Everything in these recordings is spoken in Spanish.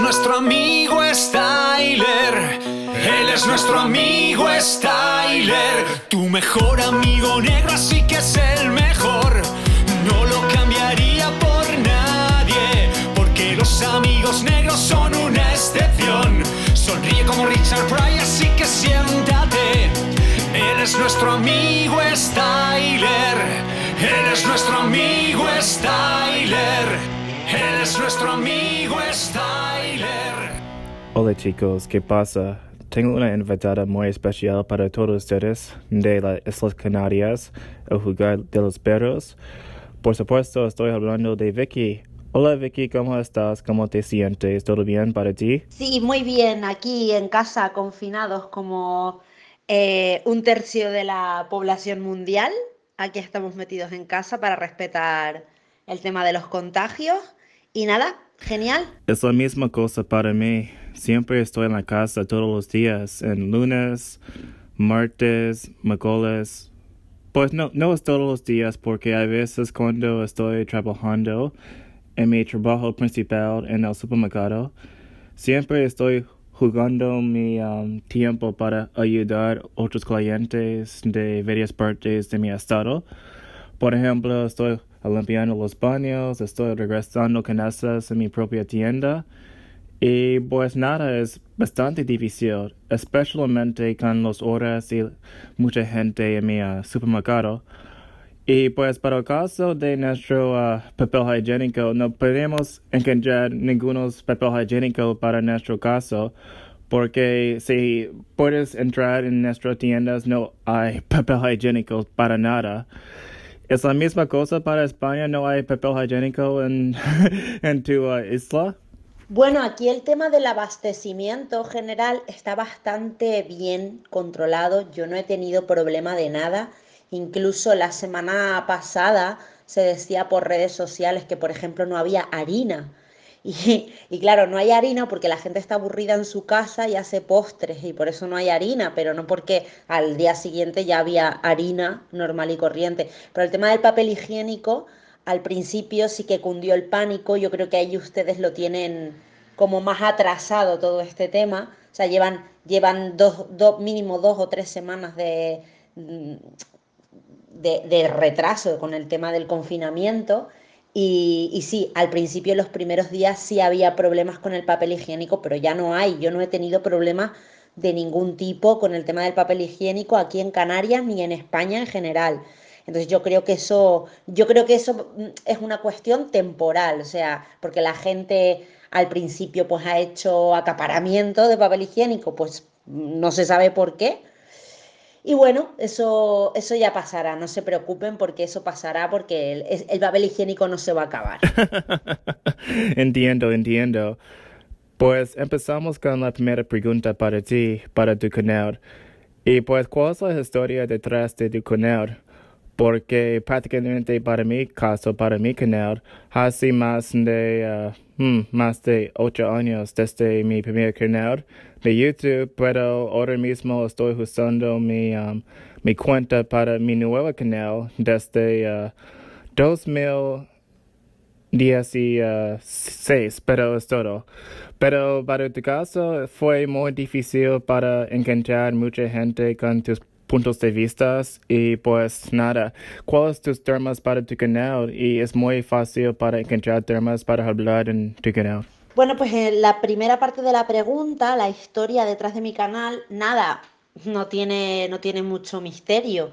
nuestro amigo Styler. Él es nuestro amigo Styler. Tu mejor amigo negro, así que es el mejor. No lo cambiaría por nadie, porque los amigos negros son una excepción. Sonríe como Richard Pryor, así que siéntate. Él es nuestro amigo Styler. Él es nuestro amigo Styler nuestro amigo Styler. Hola chicos, ¿qué pasa? Tengo una invitada muy especial para todos ustedes de las Islas Canarias, el jugar de los perros. Por supuesto, estoy hablando de Vicky. Hola Vicky, ¿cómo estás? ¿Cómo te sientes? ¿Todo bien para ti? Sí, muy bien, aquí en casa, confinados como eh, un tercio de la población mundial. Aquí estamos metidos en casa para respetar el tema de los contagios. Y nada, genial. Es la misma cosa para mí. Siempre estoy en la casa todos los días, en lunes, martes, miércoles. Pues no, no es todos los días porque a veces cuando estoy trabajando en mi trabajo principal en el supermercado, siempre estoy jugando mi um, tiempo para ayudar a otros clientes de varias partes de mi estado. Por ejemplo, estoy limpiando los baños, estoy regresando canastas en mi propia tienda. Y pues nada, es bastante difícil, especialmente con las horas y mucha gente en mi ah, supermercado. Y pues para el caso de nuestro ah, papel higiénico, no podemos encontrar ningún papel higiénico para nuestro caso, porque si puedes entrar en nuestras tiendas no hay papel higiénico para nada. ¿Es la misma cosa para España? ¿No hay papel higiénico en, tu uh, isla? Bueno, aquí el tema del abastecimiento general está bastante bien controlado. Yo no he tenido problema de nada. Incluso la semana pasada se decía por redes sociales que, por ejemplo, no había harina y, claro, no hay harina porque la gente está aburrida en su casa y hace postres y por eso no hay harina, pero no porque al día siguiente ya había harina normal y corriente. Pero el tema del papel higiénico, al principio sí que cundió el pánico, yo creo que ahí ustedes lo tienen como más atrasado todo este tema, o sea, llevan, llevan dos, dos mínimo dos o tres semanas de, mm, de retraso con el tema del confinamiento y, sí, al principio los primeros días sí había problemas con el papel higiénico, pero ya no hay. Yo no he tenido problemas de ningún tipo con el tema del papel higiénico aquí en Canarias ni en España en general. Entonces yo creo que eso, yo creo que eso mm, es una cuestión temporal, o sea, porque la gente al principio pues ha hecho acaparamiento de papel higiénico, pues mm, no se sabe por qué, y bueno, eso, eso ya pasará, no se preocupen porque eso pasará porque el, el papel higiénico no se va a acabar. entiendo, entiendo. Pues empezamos con la primera pregunta para ti, para tu Y pues, ¿cuál es la historia detrás de tu Porque prácticamente para mi caso, para mi canal, hace más de, uh, más de ocho años desde mi primer canal de YouTube, pero ahora mismo estoy usando mi, um, mi cuenta para mi nuevo canal desde 2016, uh, pero es todo. Pero para tu caso fue muy difícil para encontrar mucha gente con tus puntos de vista y pues nada, ¿cuáles tus temas para tu canal? Y es muy fácil para encontrar temas para hablar en tu canal. Bueno, pues eh, la primera parte de la pregunta, la historia detrás de mi canal, nada, no tiene, mucho misterio.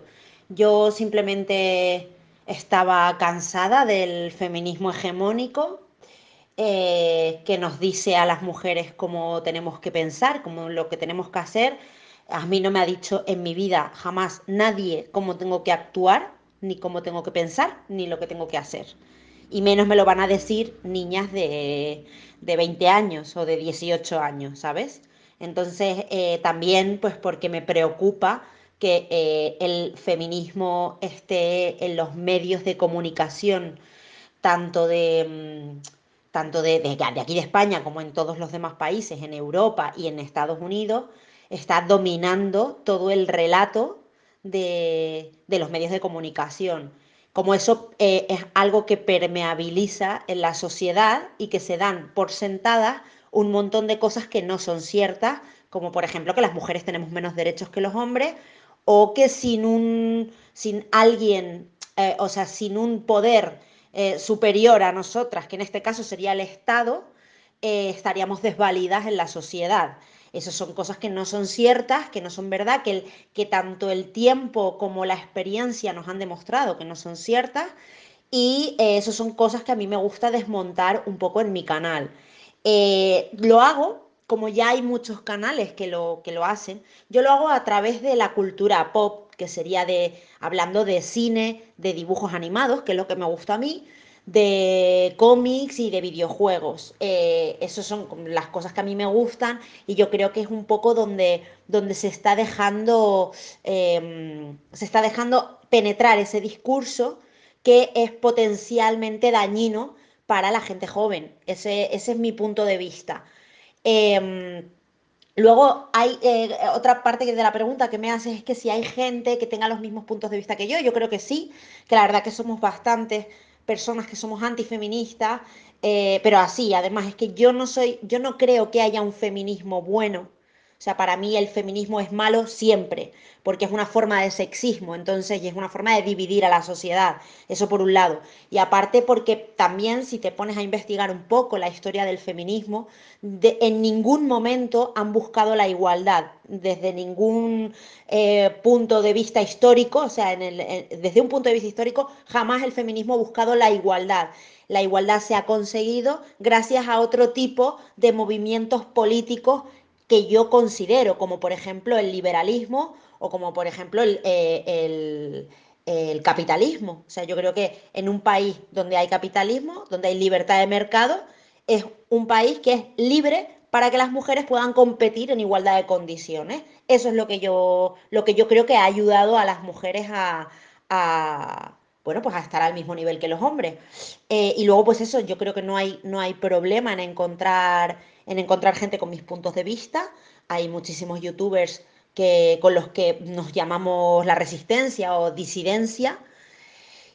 Yo simplemente estaba cansada del feminismo hegemónico eh, que nos dice a las mujeres cómo tenemos que pensar, cómo lo que tenemos que hacer. A mí no me ha dicho en mi vida jamás nadie cómo tengo que actuar, ni cómo tengo que pensar, ni lo que tengo que hacer y menos me lo van a decir niñas de, de 20 años o de 18 años, ¿sabes? Entonces, eh, también pues porque me preocupa que eh, el feminismo esté en los medios de comunicación, tanto de mm, tanto aquí de España como en todos los demás países, en Europa y en Estados Unidos, está dominando todo el relato de, de los medios de comunicación como eso eh, es algo que permeabiliza en la sociedad y que se dan por sentadas un montón de cosas que no son ciertas, como por ejemplo que las mujeres tenemos menos derechos que los hombres o que sin un sin alguien, eh, o sea, sin un poder eh, superior a nosotras, que en este caso sería el Estado, estaríamos desvalidas en la sociedad. Esas son cosas que no son ciertas, que no son verdad, que, que tanto el tiempo como la experiencia nos han demostrado que no son ciertas. Y eh, esas son cosas que a mí me gusta desmontar un poco en mi canal. Eh, lo hago, como ya hay muchos canales que lo, que lo hacen, yo lo hago a través de la cultura pop, que sería de hablando de cine, de dibujos animados, que es lo que me gusta a mí, de cómics y de videojuegos. Eh, esas son las cosas que a mí me gustan y yo creo que es un poco donde, donde se está dejando em, se está dejando penetrar ese discurso que es potencialmente dañino para la gente joven. Ese, es mi punto de vista. Em, luego hay eh, otra parte de la pregunta que me haces es que si hay gente que tenga los mismos puntos de vista que yo, yo creo que sí, que la verdad que somos bastantes personas que somos antifeministas, eh, pero así, además es que yo no soy, yo no creo que haya un feminismo bueno. O sea, para mí el feminismo es malo siempre, porque es una forma de sexismo, entonces, y es una forma de dividir a la sociedad, eso por un lado. Y aparte porque también si te pones a investigar un poco la historia del feminismo, de, en ningún momento han buscado la igualdad, desde ningún eh, punto de vista histórico, o sea, desde un punto de vista histórico, jamás el feminismo ha buscado la igualdad. La igualdad se ha conseguido gracias a otro tipo de movimientos políticos que yo considero, como por ejemplo el liberalismo o como por ejemplo eh, el, capitalismo. O sea, yo creo que en un país donde hay capitalismo, donde hay libertad de mercado, es un país que es libre para que las mujeres puedan competir en igualdad de condiciones. Eso es lo que yo, lo que yo creo que ha ayudado a las mujeres a, bueno, pues a estar al mismo nivel que los hombres. Eh, y luego, pues eso, yo creo que no hay, no hay problema en encontrar en encontrar gente con mis puntos de vista. Hay muchísimos youtubers que, con los que nos llamamos la resistencia o disidencia.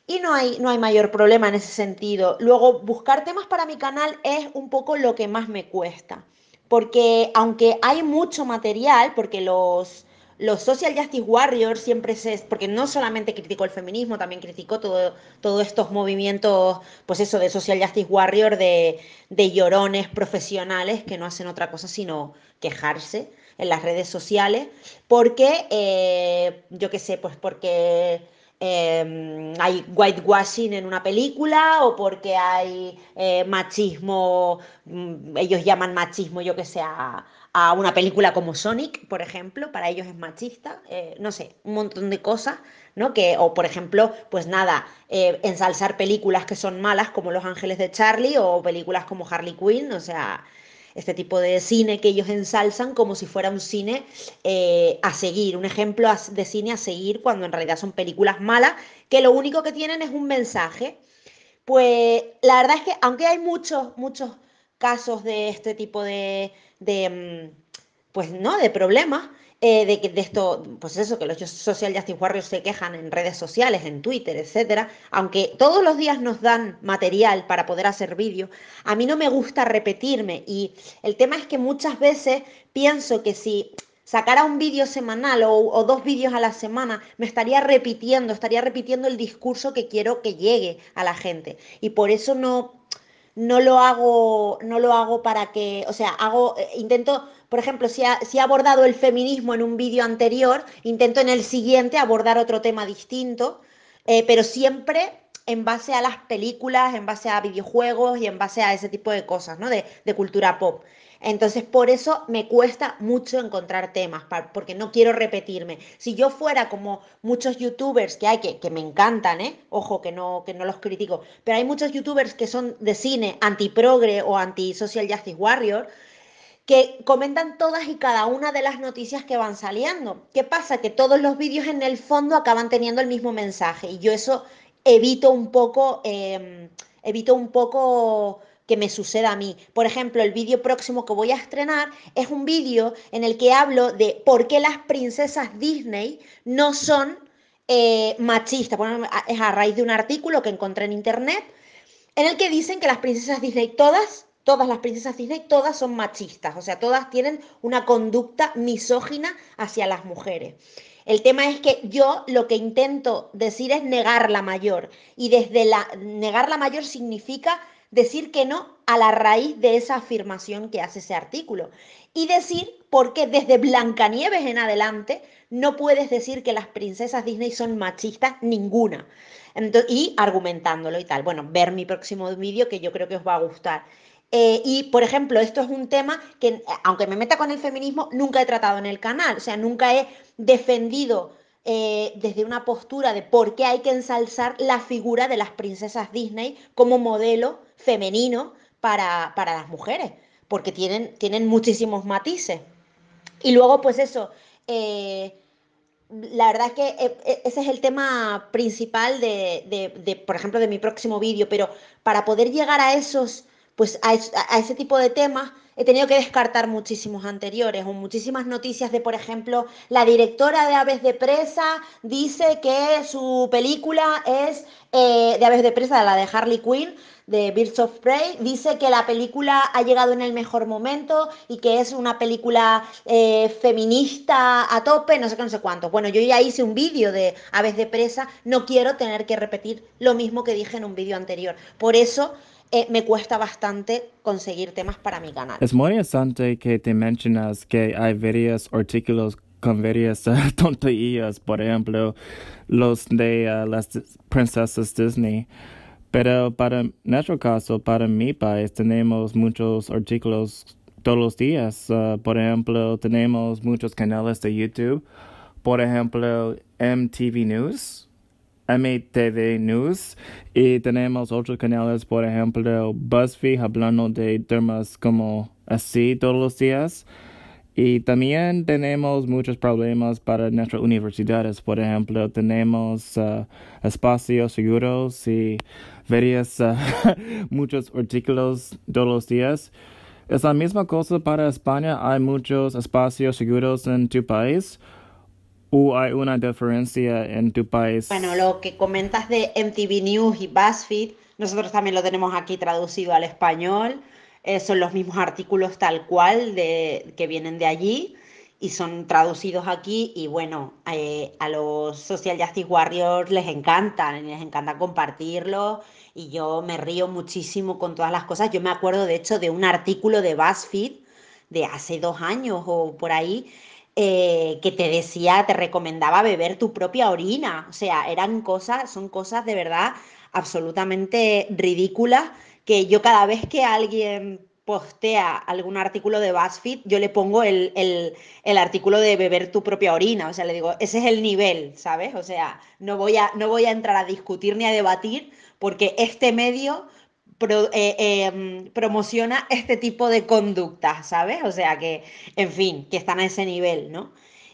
Y no hay, no hay mayor problema en ese sentido. Luego, buscar temas para mi canal es un poco lo que más me cuesta. Porque aunque hay mucho material, porque los, los social justice warriors siempre se, porque no solamente criticó el feminismo, también criticó todos estos movimientos, pues eso, de social justice warrior, de, llorones profesionales que no hacen otra cosa sino quejarse en las redes sociales, porque, eh, yo qué sé, pues porque... Eh, hay whitewashing en una película o porque hay eh, machismo, mm, ellos llaman machismo, yo qué sé, a, a una película como Sonic, por ejemplo, para ellos es machista, eh, no sé, un montón de cosas, ¿no? Que, o por ejemplo, pues nada, eh, ensalzar películas que son malas como Los Ángeles de Charlie o películas como Harley Quinn, o sea, este tipo de cine que ellos ensalzan como si fuera un cine eh, a seguir, un ejemplo de cine a seguir cuando en realidad son películas malas que lo único que tienen es un mensaje. Pues la verdad es que aunque hay muchos, muchos casos de este tipo de de, mm, pues no, de problemas, eh, de, de esto, pues eso, que los social justice warriors se quejan en redes sociales, en Twitter, etcétera, aunque todos los días nos dan material para poder hacer vídeos, a mí no me gusta repetirme y el tema es que muchas veces pienso que si sacara un vídeo semanal o, o dos vídeos a la semana, me estaría repitiendo, estaría repitiendo el discurso que quiero que llegue a la gente y por eso no no lo hago, no lo hago para que, o sea, hago, eh, intento, por ejemplo, si, he abordado el feminismo en un vídeo anterior, intento en el siguiente abordar otro tema distinto, eh, pero siempre en base a las películas, en base a videojuegos y en base a ese tipo de cosas, ¿no? De, cultura pop. Entonces, por eso me cuesta mucho encontrar temas, porque no quiero repetirme. Si yo fuera como muchos youtubers que hay, que, que me encantan, ¿eh? Ojo, que no, que no los critico, pero hay muchos youtubers que son de cine, antiprogre o anti-social justice warrior, que comentan todas y cada una de las noticias que van saliendo. ¿Qué pasa? Que todos los vídeos en el fondo acaban teniendo el mismo mensaje y yo eso evito un poco, em, un poco que me suceda a mí. Por ejemplo, el vídeo próximo que voy a estrenar es un vídeo en el que hablo de por qué las princesas Disney no son eh, machistas. es a raíz de un artículo que encontré en internet en el que dicen que las princesas Disney todas todas las princesas Disney, todas son machistas, o sea, todas tienen una conducta misógina hacia las mujeres. El tema es que yo lo que intento decir es negar la mayor. Y desde la negar la mayor significa decir que no a la raíz de esa afirmación que hace ese artículo. Y decir por qué desde Blancanieves en adelante no puedes decir que las princesas Disney son machistas ninguna. y argumentándolo y tal. Bueno, ver mi próximo vídeo que yo creo que os va a gustar. Eh, y, por ejemplo, esto es un tema que, aunque me meta con el feminismo, nunca he tratado en el canal. O sea, nunca he defendido eh, desde una postura de por qué hay que ensalzar la figura de las princesas Disney como modelo femenino para, las mujeres, porque tienen, tienen muchísimos matices. Y luego, pues eso, eh, la verdad es que ese es el tema principal de, por ejemplo, de mi próximo vídeo, pero para poder llegar a esos pues a, ese tipo de temas he tenido que descartar muchísimos anteriores o muchísimas noticias de, por ejemplo, la directora de Aves de Presa dice que su película es eh, de Aves de Presa, la de Harley Quinn, de Birds of Prey, dice que la película ha llegado en el mejor momento y que es una película eh, feminista a tope, no sé qué, no sé cuánto. Bueno, yo ya hice un vídeo de Aves de Presa, no quiero tener que repetir lo mismo que dije en un vídeo anterior. Por eso eh, me cuesta bastante conseguir temas para mi canal. Es muy interesante que te mencionas que hay varios artículos con varias tonterías, por ejemplo, los de uh, las princesas Disney. Pero para nuestro caso, para mi país, tenemos muchos artículos todos los días. Uh, por ejemplo, tenemos muchos canales de YouTube. Por ejemplo, MTV News. MTV News y tenemos otros canales, por ejemplo, BuzzFeed hablando de temas como así todos los días. Y también tenemos muchos problemas para nuestras universidades. Por ejemplo, tenemos ah, espacios seguros y varias, ah, muchos artículos todos los días. Es la misma cosa para España. Hay muchos espacios seguros en tu país o hay una diferencia en tu país? Bueno, lo que comentas de MTV News y BuzzFeed, nosotros también lo tenemos aquí traducido al español. Eh, son los mismos artículos tal cual de, que vienen de allí y son traducidos aquí y bueno, eh, a los Social Justice Warriors les encantan, les encanta compartirlo y yo me río muchísimo con todas las cosas. Yo me acuerdo de hecho de un artículo de BuzzFeed de hace dos años o por ahí eh, que te decía, te recomendaba beber tu propia orina. O sea, eran cosas, son cosas de verdad absolutamente ridículas que yo cada vez que alguien postea algún artículo de BuzzFeed, yo le pongo el, artículo de beber tu propia orina, o sea, le digo, ese es el nivel, ¿sabes? O sea, no voy a, no voy a entrar a discutir ni a debatir porque este medio eh, em, promociona este tipo de conductas, ¿sabes? O sea, que, en fin, que están a ese nivel, ¿no?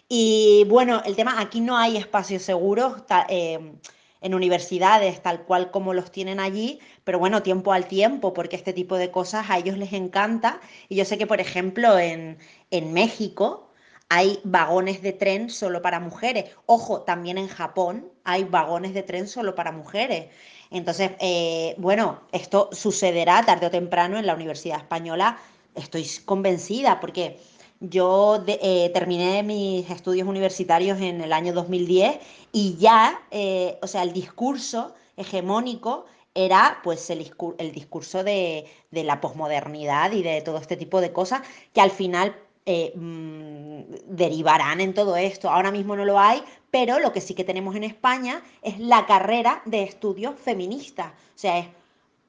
Y bueno, el tema, aquí no hay espacios seguros em, en universidades, tal cual como los tienen allí, pero bueno, tiempo al tiempo, porque este tipo de cosas a ellos les encanta. Y yo sé que, por ejemplo, en, en México hay vagones de tren solo para mujeres. Ojo, también en Japón hay vagones de tren solo para mujeres. Entonces, eh, bueno, esto sucederá tarde o temprano en la Universidad Española, estoy convencida, porque yo eh, terminé mis estudios universitarios en el año 2010 y ya, eh, o sea, el discurso hegemónico era pues el, el discurso de, de la posmodernidad y de todo este tipo de cosas que al final eh, mm, derivarán en todo esto. Ahora mismo no lo hay, pero lo que sí que tenemos en España es la carrera de estudios feministas. O sea, es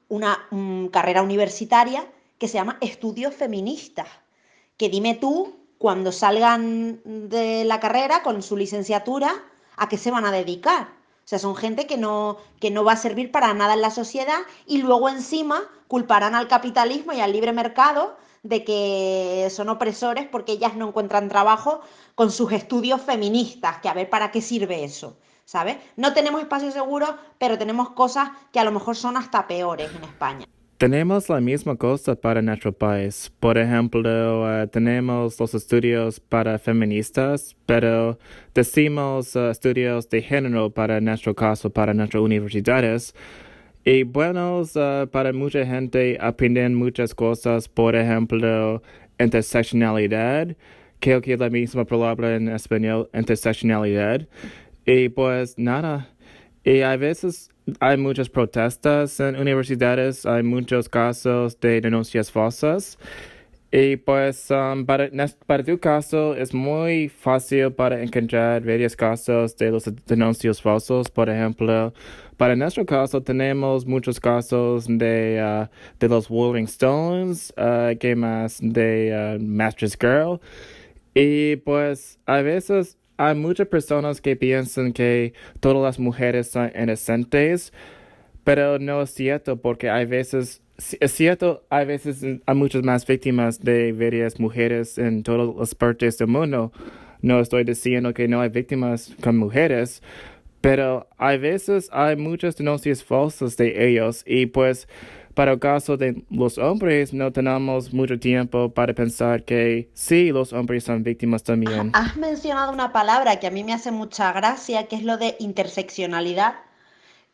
una mm, carrera universitaria que se llama estudios feministas. Que dime tú, cuando salgan de la carrera con su licenciatura, ¿a qué se van a dedicar? O sea, son gente que no, que no va a servir para nada en la sociedad y luego encima culparán al capitalismo y al libre mercado de que son opresores porque ellas no encuentran trabajo con sus estudios feministas, que a ver para qué sirve eso, ¿sabes? No tenemos espacios seguros, pero tenemos cosas que a lo mejor son hasta peores en España. Tenemos la misma cosa para nuestro país. Por ejemplo, eh, tenemos los estudios para feministas, pero decimos eh, estudios de género para nuestro caso, para nuestras universidades y bueno, para mucha gente aprenden muchas cosas, por ejemplo, interseccionalidad. Creo que es la misma palabra en español, interseccionalidad. Y pues nada, y a veces hay muchas protestas en universidades, hay muchos casos de denuncias falsas. Y pues um, para, tu caso es muy fácil para encontrar varios casos de los denuncias falsos, por ejemplo para nuestro caso tenemos muchos casos de, uh, de los Rolling Stones, uh, que más de uh, Masters Girl. Y pues a veces hay muchas personas que piensan que todas las mujeres son inocentes, pero no es cierto porque hay veces es cierto, hay veces hay muchas más víctimas de varias mujeres en todas las partes del mundo. No estoy diciendo que no hay víctimas con mujeres, pero hay veces hay muchas denuncias falsas de ellos y pues para el caso de los hombres no tenemos mucho tiempo para pensar que sí, los hombres son víctimas también. Has mencionado una palabra que a mí me hace mucha gracia, que es lo de interseccionalidad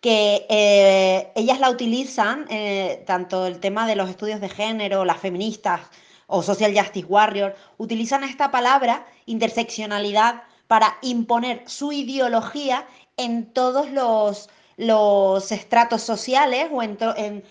que eh, ellas la utilizan, eh, tanto el tema de los estudios de género, las feministas o social justice warrior, utilizan esta palabra, interseccionalidad, para imponer su ideología en todos los, los estratos sociales o en, en,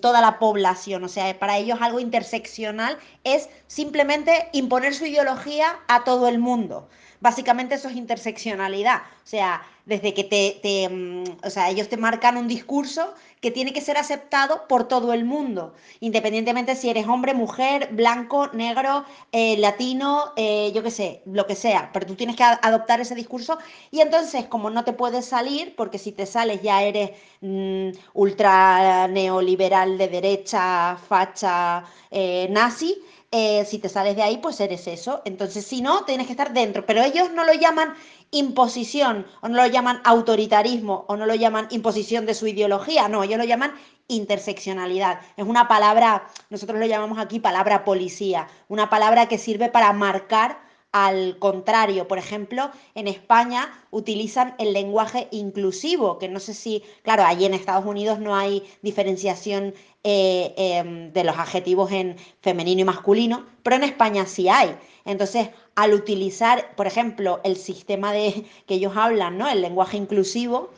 toda la población. O sea, para ellos algo interseccional es simplemente imponer su ideología a todo el mundo. Básicamente eso es interseccionalidad. O sea, desde que te, mm, o sea, ellos te marcan un discurso que tiene que ser aceptado por todo el mundo, independientemente si eres hombre, mujer, blanco, negro, eh, latino, eh, yo qué sé, lo que sea, pero tú tienes que adoptar ese discurso y entonces como no te puedes salir, porque si te sales ya eres mm, ultra neoliberal, liberal de derecha, facha, eh, nazi, eh, si te sales de ahí, pues eres eso. Entonces, si no, tienes que estar dentro. Pero ellos no lo llaman imposición, o no lo llaman autoritarismo, o no lo llaman imposición de su ideología, no, ellos lo llaman interseccionalidad. Es una palabra, nosotros lo llamamos aquí palabra policía, una palabra que sirve para marcar al contrario, por ejemplo, en España utilizan el lenguaje inclusivo, que no sé si, claro, allí en Estados Unidos no hay diferenciación eh, em, de los adjetivos en femenino y masculino, pero en España sí hay. Entonces, al utilizar, por ejemplo, el sistema de que ellos hablan, ¿no? El lenguaje inclusivo,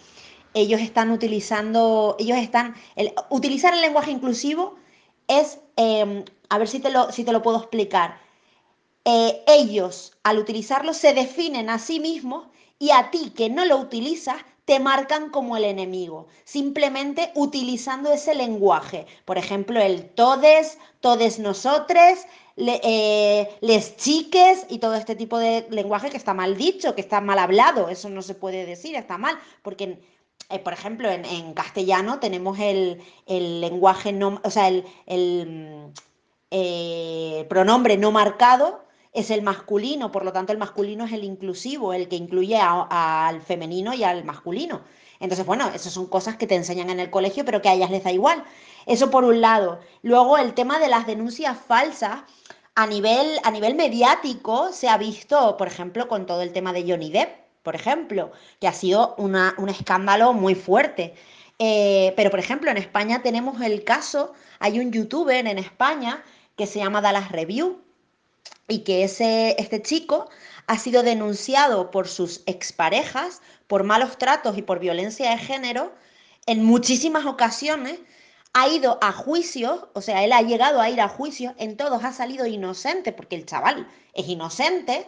ellos están utilizando, ellos están, utilizar el lenguaje inclusivo es, em, a ver si si te lo puedo explicar eh, ellos al utilizarlo se definen a sí mismos y a ti que no lo utilizas te marcan como el enemigo, simplemente utilizando ese lenguaje. Por ejemplo, el todes, todes nosotres, eh, les chiques y todo este tipo de lenguaje que está mal dicho, que está mal hablado, eso no se puede decir, está mal, porque eh, por ejemplo, en, castellano tenemos el, lenguaje sea, el, mm, pronombre no marcado es el masculino, por lo tanto el masculino es el inclusivo, el que incluye al femenino y al masculino. Entonces, bueno, esas son cosas que te enseñan en el colegio, pero que a ellas les da igual. Eso por un lado. Luego el tema de las denuncias falsas. A nivel, a nivel mediático se ha visto, por ejemplo, con todo el tema de Johnny Depp, por ejemplo, que ha sido un escándalo muy fuerte. Eh, pero, por ejemplo, en España tenemos el caso, hay un youtuber en España que se llama Dallas Review, y que ese, este chico ha sido denunciado por sus exparejas por malos tratos y por violencia de género en muchísimas ocasiones, ha ido a juicios, o sea, él ha llegado a ir a juicios, en todos ha salido inocente, porque el chaval es inocente,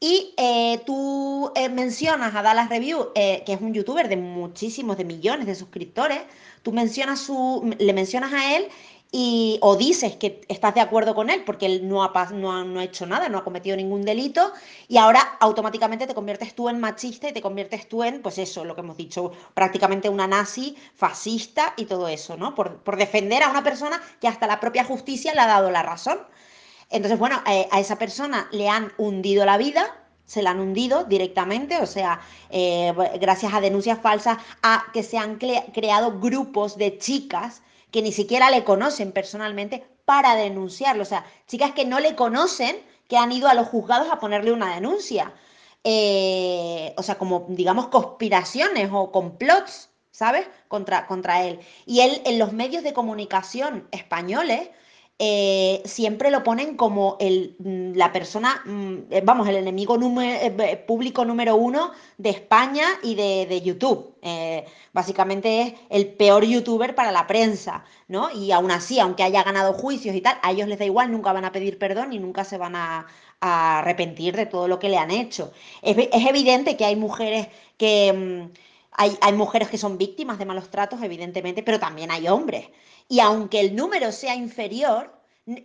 y eh, tú eh, mencionas a Dallas Review, eh, que es un youtuber de muchísimos, de millones de suscriptores, tú mencionas su, le mencionas a él y, o dices que estás de acuerdo con él porque él no ha, no, no ha hecho nada, no ha cometido ningún delito y ahora automáticamente te conviertes tú en machista y te conviertes tú en, pues eso, lo que hemos dicho, prácticamente una nazi, fascista y todo eso, ¿no? Por, por defender a una persona que hasta la propia justicia le ha dado la razón. Entonces, bueno, eh, a esa persona le han hundido la vida, se la han hundido directamente, o sea, eh, gracias a denuncias falsas, a que se han creado grupos de chicas que ni siquiera le conocen personalmente para denunciarlo. O sea, chicas que no le conocen, que han ido a los juzgados a ponerle una denuncia. Eh, o sea, como digamos conspiraciones o complots, ¿sabes? Contra, contra él. Y él en los medios de comunicación españoles eh, siempre lo ponen como el, mm, la persona, mm, eh, vamos, el enemigo eh, público número uno de España y de, YouTube. básicamente es el peor youtuber para la prensa, ¿no? Y aún así, aunque haya ganado juicios y tal, a ellos les da igual, nunca van a pedir perdón y nunca se van a, arrepentir de todo lo que le han hecho. Es, evidente que hay mujeres que... Mm, hay, hay, mujeres que son víctimas de malos tratos, evidentemente, pero también hay hombres y aunque el número sea inferior,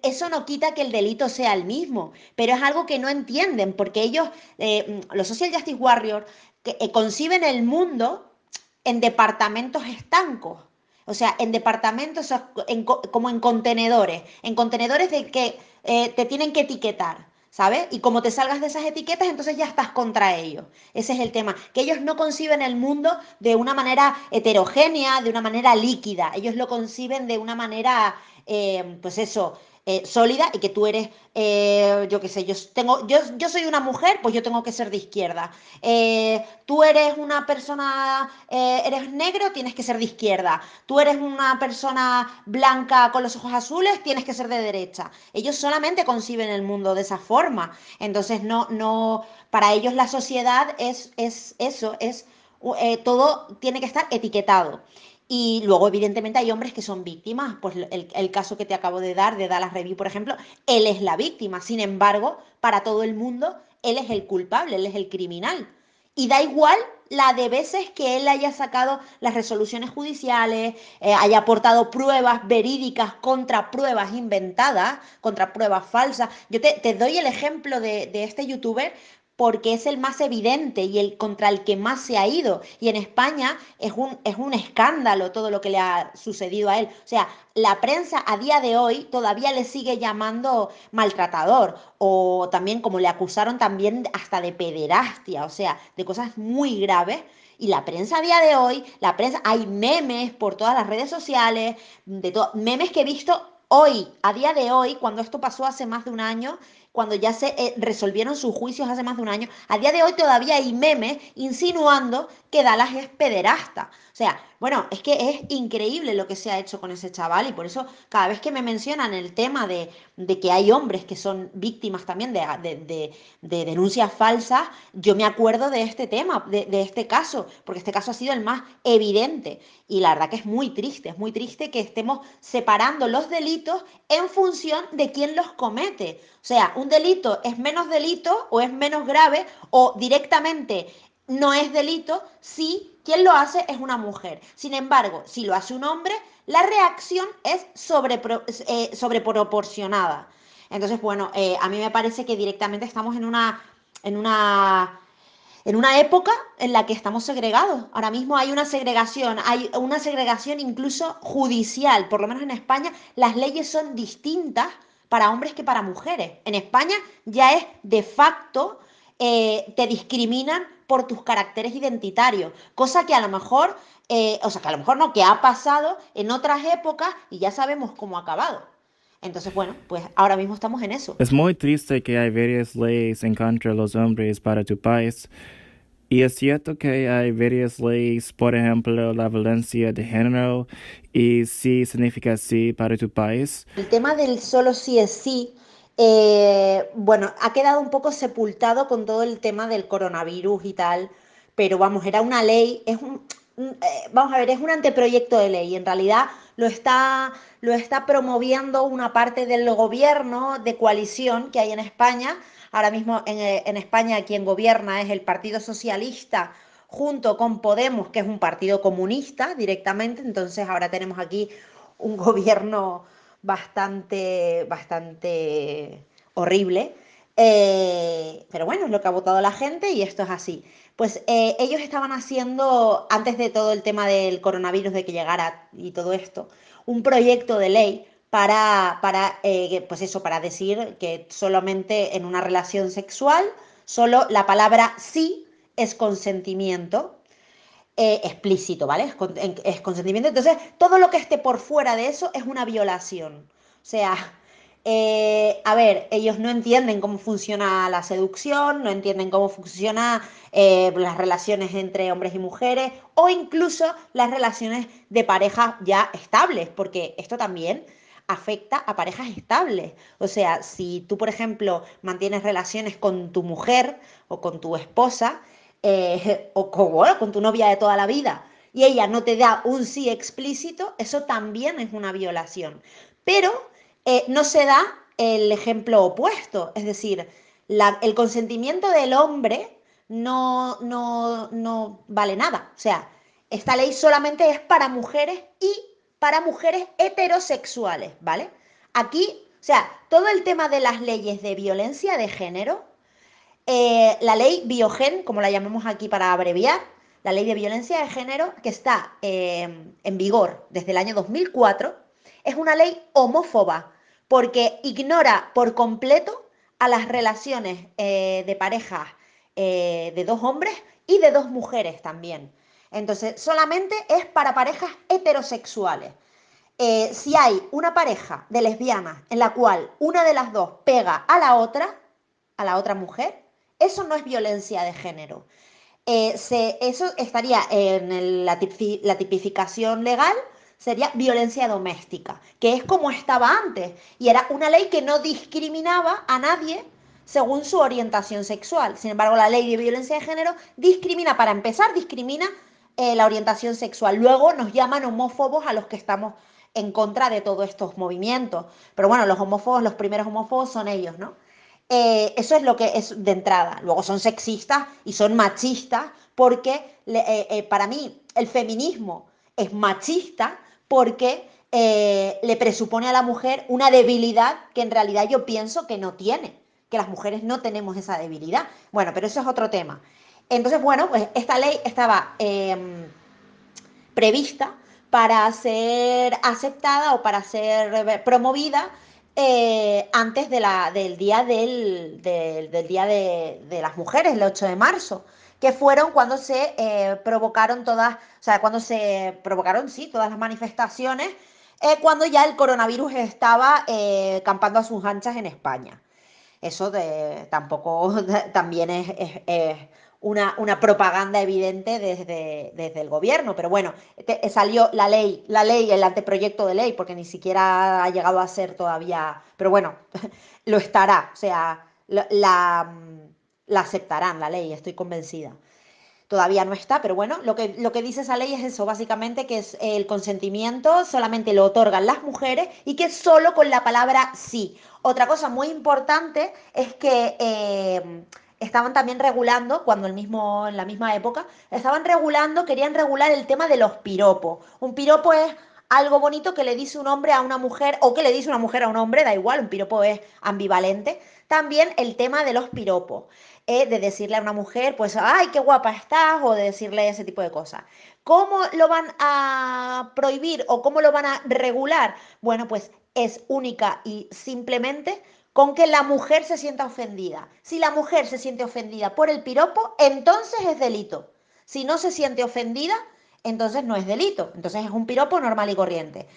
eso no quita que el delito sea el mismo, pero es algo que no entienden porque ellos, eh, mm, los Social Justice Warriors, que, eh, conciben el mundo en departamentos estancos. O sea, en departamentos, como en contenedores, en contenedores de que eh, te tienen que etiquetar. ¿sabes? Y como te salgas de esas etiquetas, entonces ya estás contra ellos. Ese es el tema, que ellos no conciben el mundo de una manera heterogénea, de una manera líquida, ellos lo conciben de una manera, eh, pues eso, eh, sólida y que tú eres, eh, yo qué sé, yo, tengo, yo, yo, soy una mujer, pues yo tengo que ser de izquierda. Eh, tú eres una persona, eres negro, tienes que ser de izquierda. Tú eres una persona blanca con los ojos azules, tienes que ser de derecha. Ellos solamente conciben el mundo de esa forma. Entonces, no, no, para ellos la sociedad es, es eso, es... todo tiene que estar etiquetado. Y luego, evidentemente, hay hombres que son víctimas. Pues el, caso que te acabo de dar de Dallas Review, por ejemplo, él es la víctima. Sin embargo, para todo el mundo, él es el culpable, él es el criminal. Y da igual la de veces que él haya sacado las resoluciones judiciales, eh, haya aportado pruebas verídicas contra pruebas inventadas, contra pruebas falsas. Yo te, doy el ejemplo de, de este youtuber porque es el más evidente y el contra el que más se ha ido. Y en España es un, es un escándalo todo lo que le ha sucedido a él. O sea, la prensa a día de hoy todavía le sigue llamando maltratador o también como le acusaron también hasta de pederastia, o sea, de cosas muy graves. Y la prensa a día de hoy, la prensa, hay memes por todas las redes sociales, de memes que he visto hoy, a día de hoy, cuando esto pasó hace más de un año, cuando ya se eh, resolvieron sus juicios hace más de un año, a día de hoy todavía hay memes insinuando que Dallas es pederasta. O sea, bueno, es que es increíble lo que se ha hecho con ese chaval y por eso cada vez que me mencionan el tema de, que hay hombres que son víctimas también de, denuncias falsas, yo me acuerdo de este tema, de, este caso, porque este caso ha sido el más evidente y la verdad que es muy triste, es muy triste que estemos separando los delitos en función de quién los comete. O sea, delito es menos delito o es menos grave o directamente no es delito si quien lo hace es una mujer. Sin embargo, si lo hace un hombre, la reacción es sobre, eh, sobreproporcionada. Entonces, bueno, eh, a mí me parece que directamente estamos en una, en una en una época en la que estamos segregados. Ahora mismo hay una segregación, hay una segregación incluso judicial, por lo menos en España las leyes son distintas para hombres que para mujeres. En España ya es de facto, eh, te discriminan por tus caracteres identitarios, cosa que a lo mejor, eh, o sea, que a lo mejor no, que ha pasado en otras épocas y ya sabemos cómo ha acabado. Entonces, bueno, pues ahora mismo estamos en eso. Es muy triste que hay varias leyes en contra de los hombres para tu país. Y es cierto que hay varias leyes, por ejemplo, la violencia de género y sí significa sí para tu país. El tema del solo sí es sí, eh, bueno, ha quedado un poco sepultado con todo el tema del coronavirus y tal, pero vamos, era una ley, es un, eh, vamos a ver, es un anteproyecto de ley. En realidad lo está, lo está promoviendo una parte del gobierno de coalición que hay en España Ahora mismo eh, en, España quien gobierna es el Partido Socialista junto con Podemos, que es un partido comunista directamente. Entonces ahora tenemos aquí un gobierno bastante, bastante horrible. Eh, pero bueno, es lo que ha votado la gente y esto es así. Pues eh, ellos estaban haciendo, antes de todo el tema del coronavirus, de que llegara y todo esto, un proyecto de ley para, eh, pues eso, para decir que solamente en una relación sexual, solo la palabra sí es consentimiento, eh, explícito, ¿vale? Es, consentimiento. Entonces, todo lo que esté por fuera de eso es una violación. O sea, eh, a ver, ellos no entienden cómo funciona la seducción, no entienden cómo funcionan las relaciones entre hombres y mujeres, o incluso las relaciones de pareja ya estables, porque esto también afecta a parejas estables. O sea, si tú, por ejemplo, mantienes relaciones con tu mujer o con tu esposa eh, o con, con tu novia de toda la vida y ella no te da un sí explícito, eso también es una violación. Pero eh, no se da el ejemplo opuesto, es decir, el consentimiento del hombre no, no, no vale nada. O sea, esta ley solamente es para mujeres y para mujeres heterosexuales, ¿vale? Aquí, o sea, todo el tema de las leyes de violencia de género, eh, la ley biogen, como la llamamos aquí para abreviar, la ley de violencia de género que está eh, en vigor desde el año 2004, es una ley homófoba porque ignora por completo a las relaciones eh, de pareja de dos hombres y de dos mujeres también. Entonces, solamente es para parejas heterosexuales. Eh, si hay una pareja de lesbianas en la cual una de las dos pega a la otra, a la otra mujer, eso no es violencia de género. Eh, eso estaría en la tipificación legal, sería violencia doméstica, que es como estaba antes, y era una ley que no discriminaba a nadie según su orientación sexual. Sin embargo, la ley de violencia de género discrimina, para empezar, discrimina eh, la orientación sexual. Luego nos llaman homófobos a los que estamos en contra de todos estos movimientos. Pero bueno, los homófobos, los primeros homófobos son ellos, ¿no? Eh, eso es lo que es de entrada. Luego son sexistas y son machistas porque eh, para mí el feminismo es machista porque le presupone a la mujer una debilidad que en realidad yo pienso que no tiene, que las mujeres no tenemos esa debilidad. Bueno, pero eso es otro tema. Entonces, bueno, pues esta ley estaba em, prevista para ser aceptada o para ser promovida eh, antes de la, del día, del, día de, las mujeres, el 8 de marzo, que fueron cuando se eh, provocaron todas, o sea, cuando se provocaron, sí, todas las manifestaciones, eh, cuando ya el coronavirus estaba campando a sus anchas en España. Eso tampoco también es una, propaganda evidente desde, desde, el gobierno. Pero bueno, eh, salió la ley, la ley, el anteproyecto de ley, porque ni siquiera ha llegado a ser todavía, pero bueno, lo estará, o sea, la, mm, la aceptarán la ley, estoy convencida todavía no está, pero bueno, lo que, lo que dice esa ley es eso, básicamente que es el consentimiento solamente lo otorgan las mujeres y que solo con la palabra sí. Otra cosa muy importante es que eh, estaban también regulando, cuando el mismo, en la misma época, estaban regulando, querían regular el tema de los piropos. Un piropo es algo bonito que le dice un hombre a una mujer o que le dice una mujer a un hombre, da igual, un piropo es ambivalente. También el tema de los piropos, eh, de decirle a una mujer, pues, ay, qué guapa estás, o de decirle ese tipo de cosas. ¿Cómo lo van a prohibir o cómo lo van a regular? Bueno, pues es única y simplemente con que la mujer se sienta ofendida. Si la mujer se siente ofendida por el piropo, entonces es delito. Si no se siente ofendida, entonces no es delito. Entonces es un piropo normal y corriente.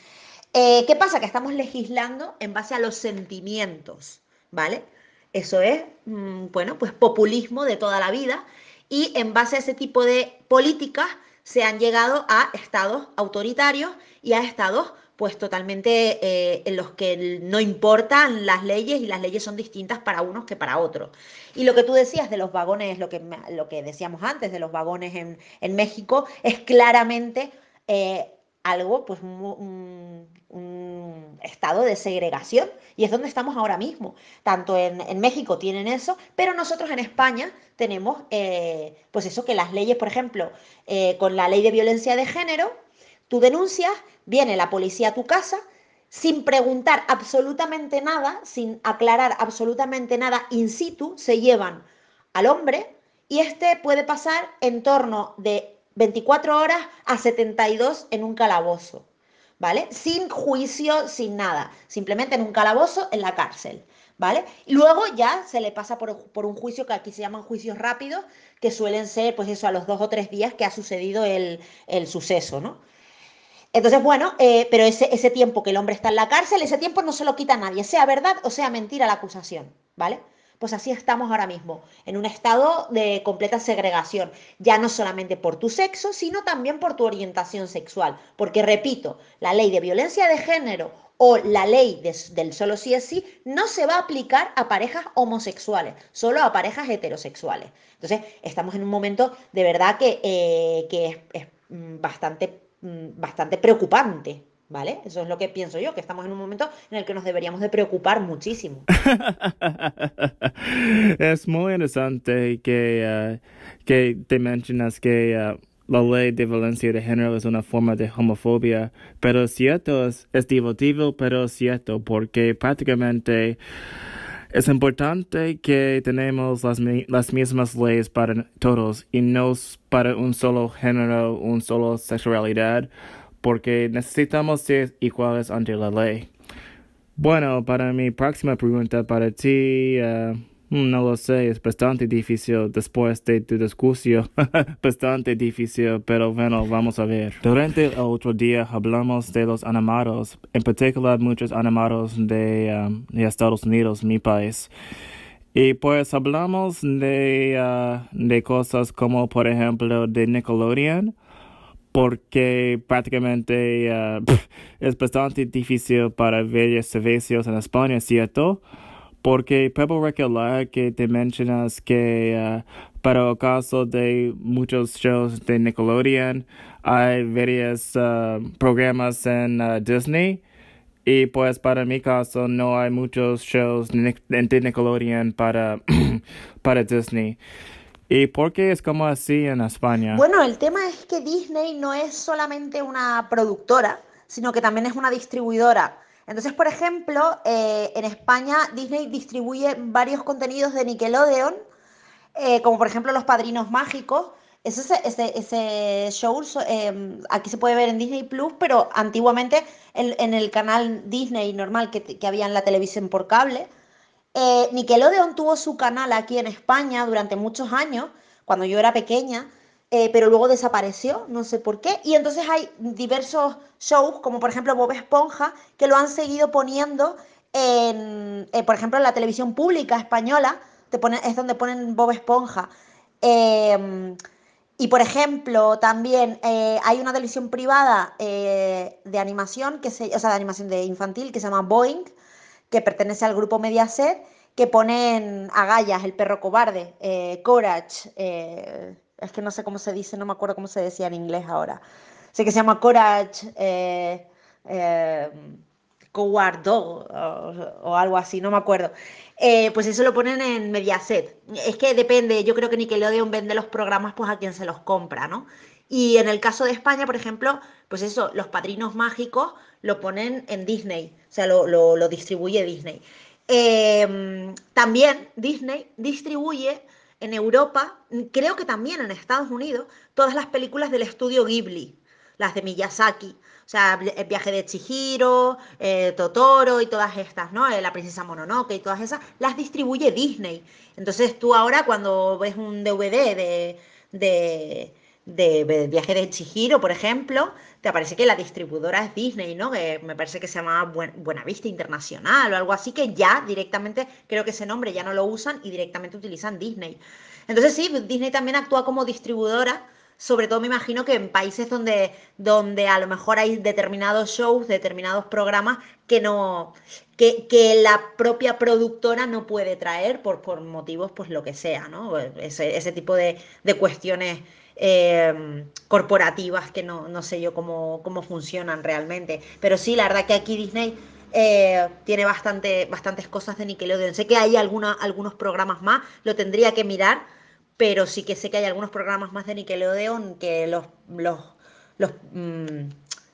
Eh, ¿Qué pasa? Que estamos legislando en base a los sentimientos, ¿vale? Eso es, mm, bueno, pues populismo de toda la vida y en base a ese tipo de políticas se han llegado a estados autoritarios y a estados pues totalmente eh, en los que no importan las leyes y las leyes son distintas para unos que para otros. Y lo que tú decías de los vagones, lo que, lo que decíamos antes de los vagones en, México, es claramente eh, algo, pues un, estado de segregación y es donde estamos ahora mismo. Tanto en, México tienen eso, pero nosotros en España tenemos, eh, pues eso, que las leyes, por ejemplo, con la ley de violencia de género, Tú denuncias, viene la policía a tu casa sin preguntar absolutamente nada, sin aclarar absolutamente nada in situ, se llevan al hombre y este puede pasar en torno de 24 horas a 72 en un calabozo, ¿vale? Sin juicio, sin nada, simplemente en un calabozo, en la cárcel. ¿vale? Luego ya se le pasa por, un juicio que aquí se llaman juicios rápidos, que suelen ser, pues eso, a los dos o tres días que ha sucedido el, el suceso, ¿no? Entonces, bueno, eh, pero ese, tiempo que el hombre está en la cárcel, ese tiempo no se lo quita a nadie, sea verdad o sea mentira la acusación, ¿vale? Pues así estamos ahora mismo, en un estado de completa segregación, ya no solamente por tu sexo, sino también por tu orientación sexual. Porque, repito, la ley de violencia de género o la ley del solo sí es sí no se va a aplicar a parejas homosexuales, solo a parejas heterosexuales. Entonces, estamos en un momento de verdad que, eh, es mm, bastante Mm, bastante preocupante, ¿vale? Eso es lo que pienso yo, que estamos en un momento en el que nos deberíamos de preocupar muchísimo. es muy interesante que, ah, que te mencionas que ah, la ley de violencia de género es una forma de homofobia, pero cierto, es, divotivo, pero cierto, porque prácticamente... Es importante que tenemos las, mismas leyes para todos y no para un solo género, un solo sexualidad, porque necesitamos ser iguales ante la ley. Bueno, para mi próxima pregunta para ti... Eh, Mm, no lo sé, es bastante difícil después de tu discurso, bastante difícil, pero bueno, vamos a ver. Durante el otro día hablamos de los animados, en particular muchos animados um, de, Estados Unidos, mi país. Y pues hablamos de, uh, de cosas como, por ejemplo, de Nickelodeon porque prácticamente uh, es bastante difícil para ver servicios en España, ¿cierto? porque puedo recordar que te mencionas que ah, para el caso de muchos shows de Nickelodeon hay varios ah, programas en ah, Disney y pues para mi caso no hay muchos shows de Nickelodeon para, para Disney. ¿Y por qué es como así en España? Bueno, el tema es que Disney no es solamente una productora, sino que también es una distribuidora. Entonces, por ejemplo, eh, en España Disney distribuye varios contenidos de Nickelodeon, eh, como por ejemplo Los Padrinos Mágicos. ese, show em, aquí se puede ver en Disney Plus, pero antiguamente en, el canal Disney normal que, había en la televisión por cable. Eh, Nickelodeon tuvo su canal aquí en España durante muchos años, cuando yo era pequeña, eh, pero luego desapareció, no sé por qué. Y entonces hay diversos shows, como por ejemplo Bob Esponja, que lo han seguido poniendo en, eh, por ejemplo, en la televisión pública española, es donde ponen Bob Esponja. Em, y por ejemplo, también eh, hay una televisión privada de animación, que se, o sea, de animación de infantil, que se llama Boeing, que pertenece al grupo Mediaset, que ponen agallas, el perro cobarde, Courage es que no sé cómo se dice, no me acuerdo cómo se decía en inglés ahora. Sé que se llama Courage, eh, eh, o, algo así, no me acuerdo. Eh, pues eso lo ponen en Mediaset. Es que depende, yo creo que Nickelodeon vende los programas pues a quien se los compra, ¿no? Y en el caso de España, por ejemplo, pues eso, los padrinos mágicos lo ponen en Disney, o sea, lo distribuye Disney. Eh, también Disney distribuye en Europa, creo que también en Estados Unidos, todas las películas del estudio Ghibli, las de Miyazaki, o sea, el viaje de Chihiro, eh, Totoro y todas estas, ¿no? Eh, la princesa Mononoke y todas esas, las distribuye Disney. Entonces tú ahora cuando ves un DVD de de, de, Viaje de Chihiro, por ejemplo, te aparece que la distribuidora es Disney, ¿no? Que me parece que se llama Buena Buenavista Internacional o algo así, que ya directamente, creo que ese nombre ya no lo usan y directamente utilizan Disney. Entonces sí, Disney también actúa como distribuidora, sobre todo me imagino que en países donde, donde a lo mejor hay determinados shows, determinados programas que no... Que, que la propia productora no puede traer por, por motivos, pues lo que sea, ¿no? Ese, tipo de, de cuestiones Em, corporativas que no, sé yo cómo, cómo funcionan realmente. Pero sí, la verdad que aquí Disney eh, tiene bastante, bastantes cosas de Nickelodeon. Sé que hay alguna, algunos programas más, lo tendría que mirar, pero sí que sé que hay algunos programas más de Nickelodeon que los, los, los mm,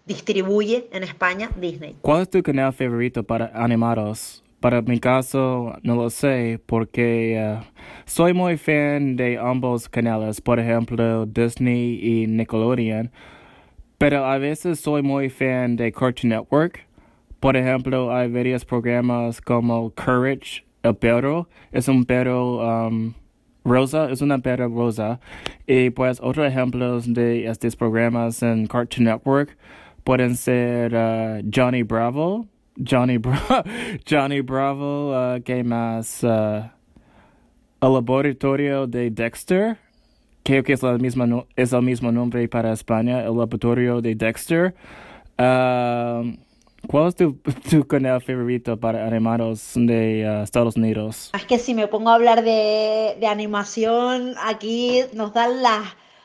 distribuye en España Disney. ¿Cuál es tu canal favorito para animados? Para mi caso, no lo sé, porque uh, soy muy fan de ambos canales, por ejemplo, Disney y Nickelodeon. Pero a veces soy muy fan de Cartoon Network. Por ejemplo, hay varios programas como Courage, el perro. Es un perro um, rosa, es una perra rosa. Y pues otros ejemplos de estos programas en Cartoon Network pueden ser uh, Johnny Bravo Johnny Johnny Bravo, ¿qué uh, más? Uh, el laboratorio de Dexter, creo que es, la es el mismo nombre para España, el laboratorio de Dexter. Um, ¿Cuál es tu, canal favorito para animados de uh, Estados Unidos? Es que si me pongo a hablar de, de animación, aquí nos dan las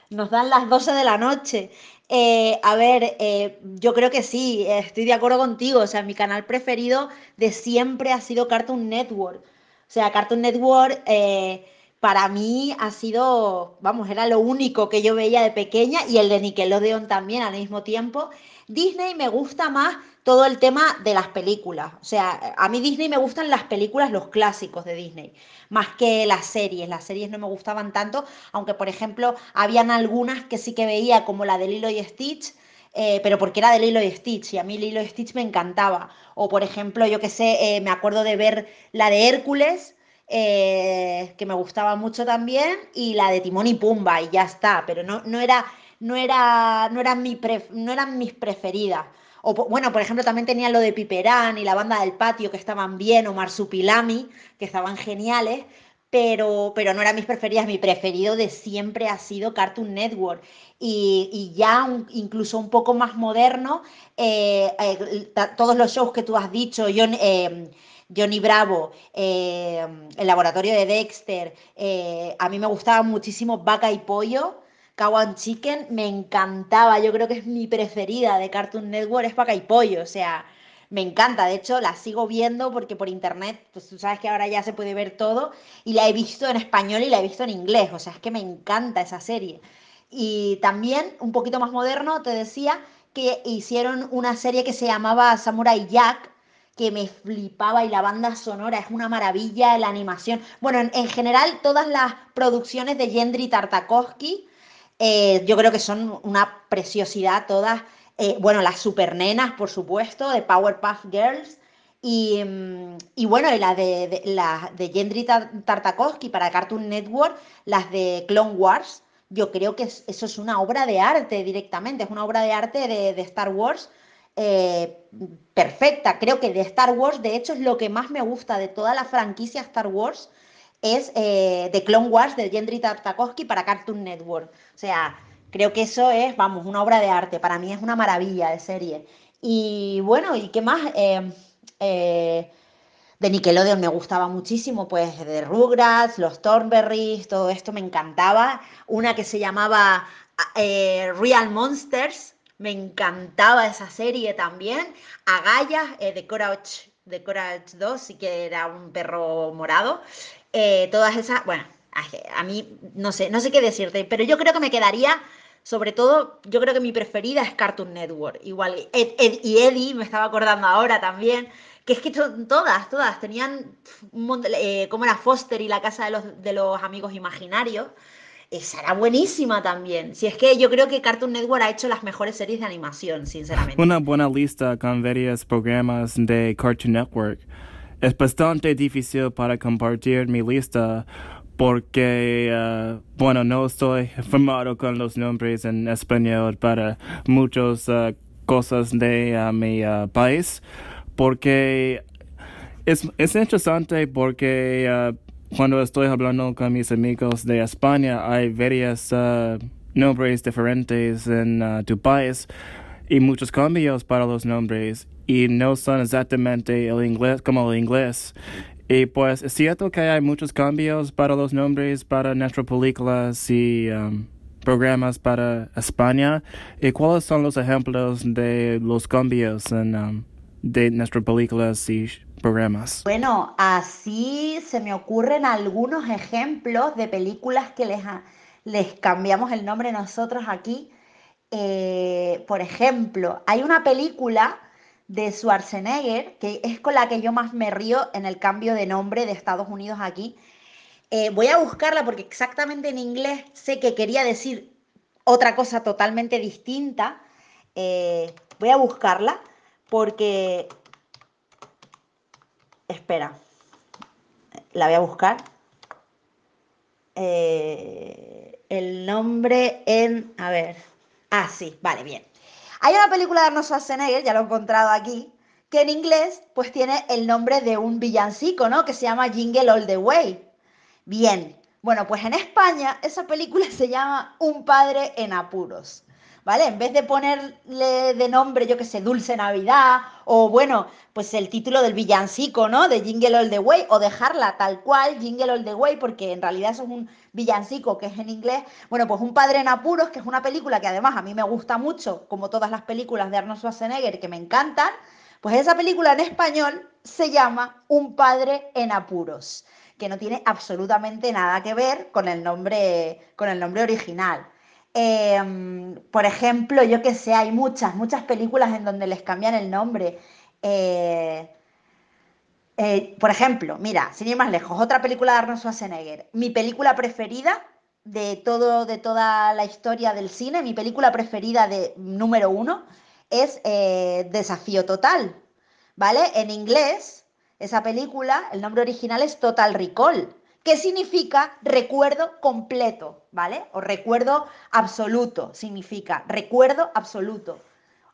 nos dan las 12 de la noche. Eh, a ver, eh, yo creo que sí, estoy de acuerdo contigo. O sea, mi canal preferido de siempre ha sido Cartoon Network. O sea, Cartoon Network eh, para mí ha sido, vamos, era lo único que yo veía de pequeña y el de Nickelodeon también al mismo tiempo. Disney me gusta más todo el tema de las películas. O sea, a mí Disney me gustan las películas, los clásicos de Disney, más que las series. Las series no me gustaban tanto, aunque por ejemplo habían algunas que sí que veía, como la de Lilo y Stitch. Eh, pero porque era de Lilo y Stitch y a mí Lilo y Stitch me encantaba. O por ejemplo, yo que sé, eh, me acuerdo de ver la de Hércules, eh, que me gustaba mucho también, y la de Timón y Pumba, y ya está, pero no, no, era, no, era, no, eran, no eran mis preferidas bueno, por ejemplo, también tenía lo de Piperán y la banda del patio que estaban bien, o Marsupilami, que estaban geniales, pero, pero no eran mis preferidas. Mi preferido de siempre ha sido Cartoon Network. Y, ya incluso un poco más moderno, eh, eh, todos los shows que tú has dicho, eh, Johnny Bravo, el laboratorio de Dexter, a mí me gustaba muchísimo Vaca y Pollo Kawan Chicken me encantaba, yo creo que es mi preferida de Cartoon Network, es para y pollo, o sea, me encanta, de hecho la sigo viendo porque por internet, pues tú sabes que ahora ya se puede ver todo y la he visto en español y la he visto en inglés, o sea, es que me encanta esa serie. Y también, un poquito más moderno, te decía que hicieron una serie que se llamaba Samurai Jack, que me flipaba y la banda sonora es una maravilla, la animación. Bueno, en, general todas las producciones de Jendri Tartakovsky eh, yo creo que son una preciosidad todas. Eh, bueno, las supernenas, por supuesto, de Powerpuff Girls. Y, mm, bueno, y de, de Gendry Tartakovsky para Cartoon Network, las de Clone Wars, yo creo que eso es una obra de arte directamente, es una obra de arte de, Star Wars eh, perfecta. Creo que de Star Wars, de hecho, es lo que más me gusta de toda la franquicia Star Wars, es de Clone Wars de Gendry Tartakovsky para Cartoon Network. O sea, creo que eso es, vamos, una obra de arte. Para mí es una maravilla de serie. Y bueno, ¿y qué más? Eh, eh, de Nickelodeon me gustaba muchísimo, pues de Rugrats, los Thornberries, todo esto me encantaba. Una que se llamaba eh, Real Monsters, me encantaba esa serie también. Agallas, de Courage, Courage 2, sí que era un perro morado. todas esas, bueno, a mí no sé, no sé qué decirte, pero yo creo que me quedaría, sobre todo, yo creo que mi preferida es Cartoon Network, igual y Eddie, me estaba acordando ahora también, que es que todas, todas tenían eh, como era Foster y la casa de los, de los amigos imaginarios. Esa era buenísima también. Si es que yo creo que Cartoon Network ha hecho las mejores series de animación, sinceramente. Una buena lista con varios programas de Cartoon Network. Es bastante difícil para compartir mi lista porque, eh, bueno, no estoy formado con los nombres en español para muchas eh, cosas de eh, mi país, porque es, es interesante porque cuando estoy hablando con mis amigos de España hay varios nombres diferentes en tu país y muchos cambios para los nombres y no son exactamente el inglés como el inglés y pues es cierto que hay muchos cambios para los nombres, para nuestras películas y um, programas para España. ¿Y cuáles son los ejemplos de los cambios en, um, de nuestras películas y programas? Bueno, así se me ocurren algunos ejemplos de películas que les, les cambiamos el nombre nosotros aquí. Eh, por ejemplo, hay una película de Schwarzenegger, que es con la que yo más me río en el cambio de nombre de Estados Unidos aquí. Eh, voy a buscarla porque exactamente en inglés sé que quería decir otra cosa totalmente distinta. Eh, voy a buscarla porque... Espera, la voy a buscar. Eh, el nombre en... A ver. Ah, sí, vale, bien. Hay una película de Arnold Schwarzenegger, ya lo he encontrado aquí, que en inglés pues tiene el nombre de un villancico, ¿no? Que se llama Jingle All the Way. Bien, bueno, pues en España esa película se llama Un padre en apuros. ¿Vale? En vez de ponerle de nombre, yo que sé, Dulce Navidad, o bueno, pues el título del villancico, ¿no? De Jingle All the Way, o dejarla tal cual, Jingle All the Way, porque en realidad es un Villancico, que es en inglés. Bueno, pues Un padre en apuros, que es una película que además a mí me gusta mucho, como todas las películas de Arnold Schwarzenegger que me encantan. Pues esa película en español se llama Un padre en apuros, que no tiene absolutamente nada que ver con el nombre, con el nombre original. Em, por ejemplo, yo que sé, hay muchas, muchas películas en donde les cambian el nombre. Eh, eh, por ejemplo, mira, sin ir más lejos, otra película de Arnold Schwarzenegger, mi película preferida de, todo, de toda la historia del cine, mi película preferida de número uno es eh, Desafío Total, ¿vale? En inglés, esa película, el nombre original es Total Recall, que significa recuerdo completo, ¿vale? O recuerdo absoluto, significa recuerdo absoluto.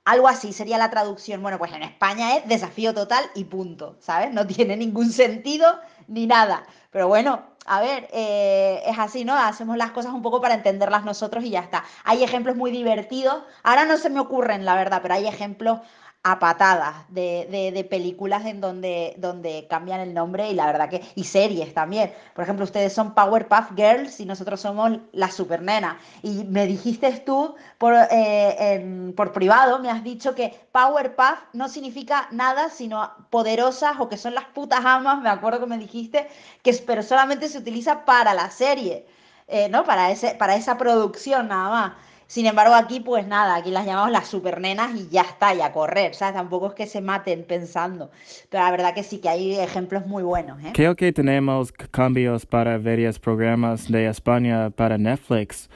Algo así sería la traducción. Bueno, pues en España es desafío total y punto, ¿sabes? No tiene ningún sentido ni nada. Pero bueno, a ver, eh, es así, ¿no? Hacemos las cosas un poco para entenderlas nosotros y ya está. Hay ejemplos muy divertidos. Ahora no se me ocurren, la verdad, pero hay ejemplos a patadas de, películas en donde, donde cambian el nombre y la verdad que, y series también. Por ejemplo, ustedes son Powerpuff Girls y nosotros somos las nena Y me dijiste tú por, eh, por privado, me has dicho que Powerpuff no significa nada sino poderosas o que son las putas amas, me acuerdo que me dijiste, que pero solamente se utiliza para la serie, eh, ¿no? Para, ese, para esa producción nada más. Sin embargo, aquí pues nada, aquí las llamamos las supernenas y ya está, ya a correr, ¿sabes? Tampoco es que se maten pensando, pero la verdad que sí que hay ejemplos muy buenos. ¿eh? Creo que tenemos cambios para varios programas de España para Netflix.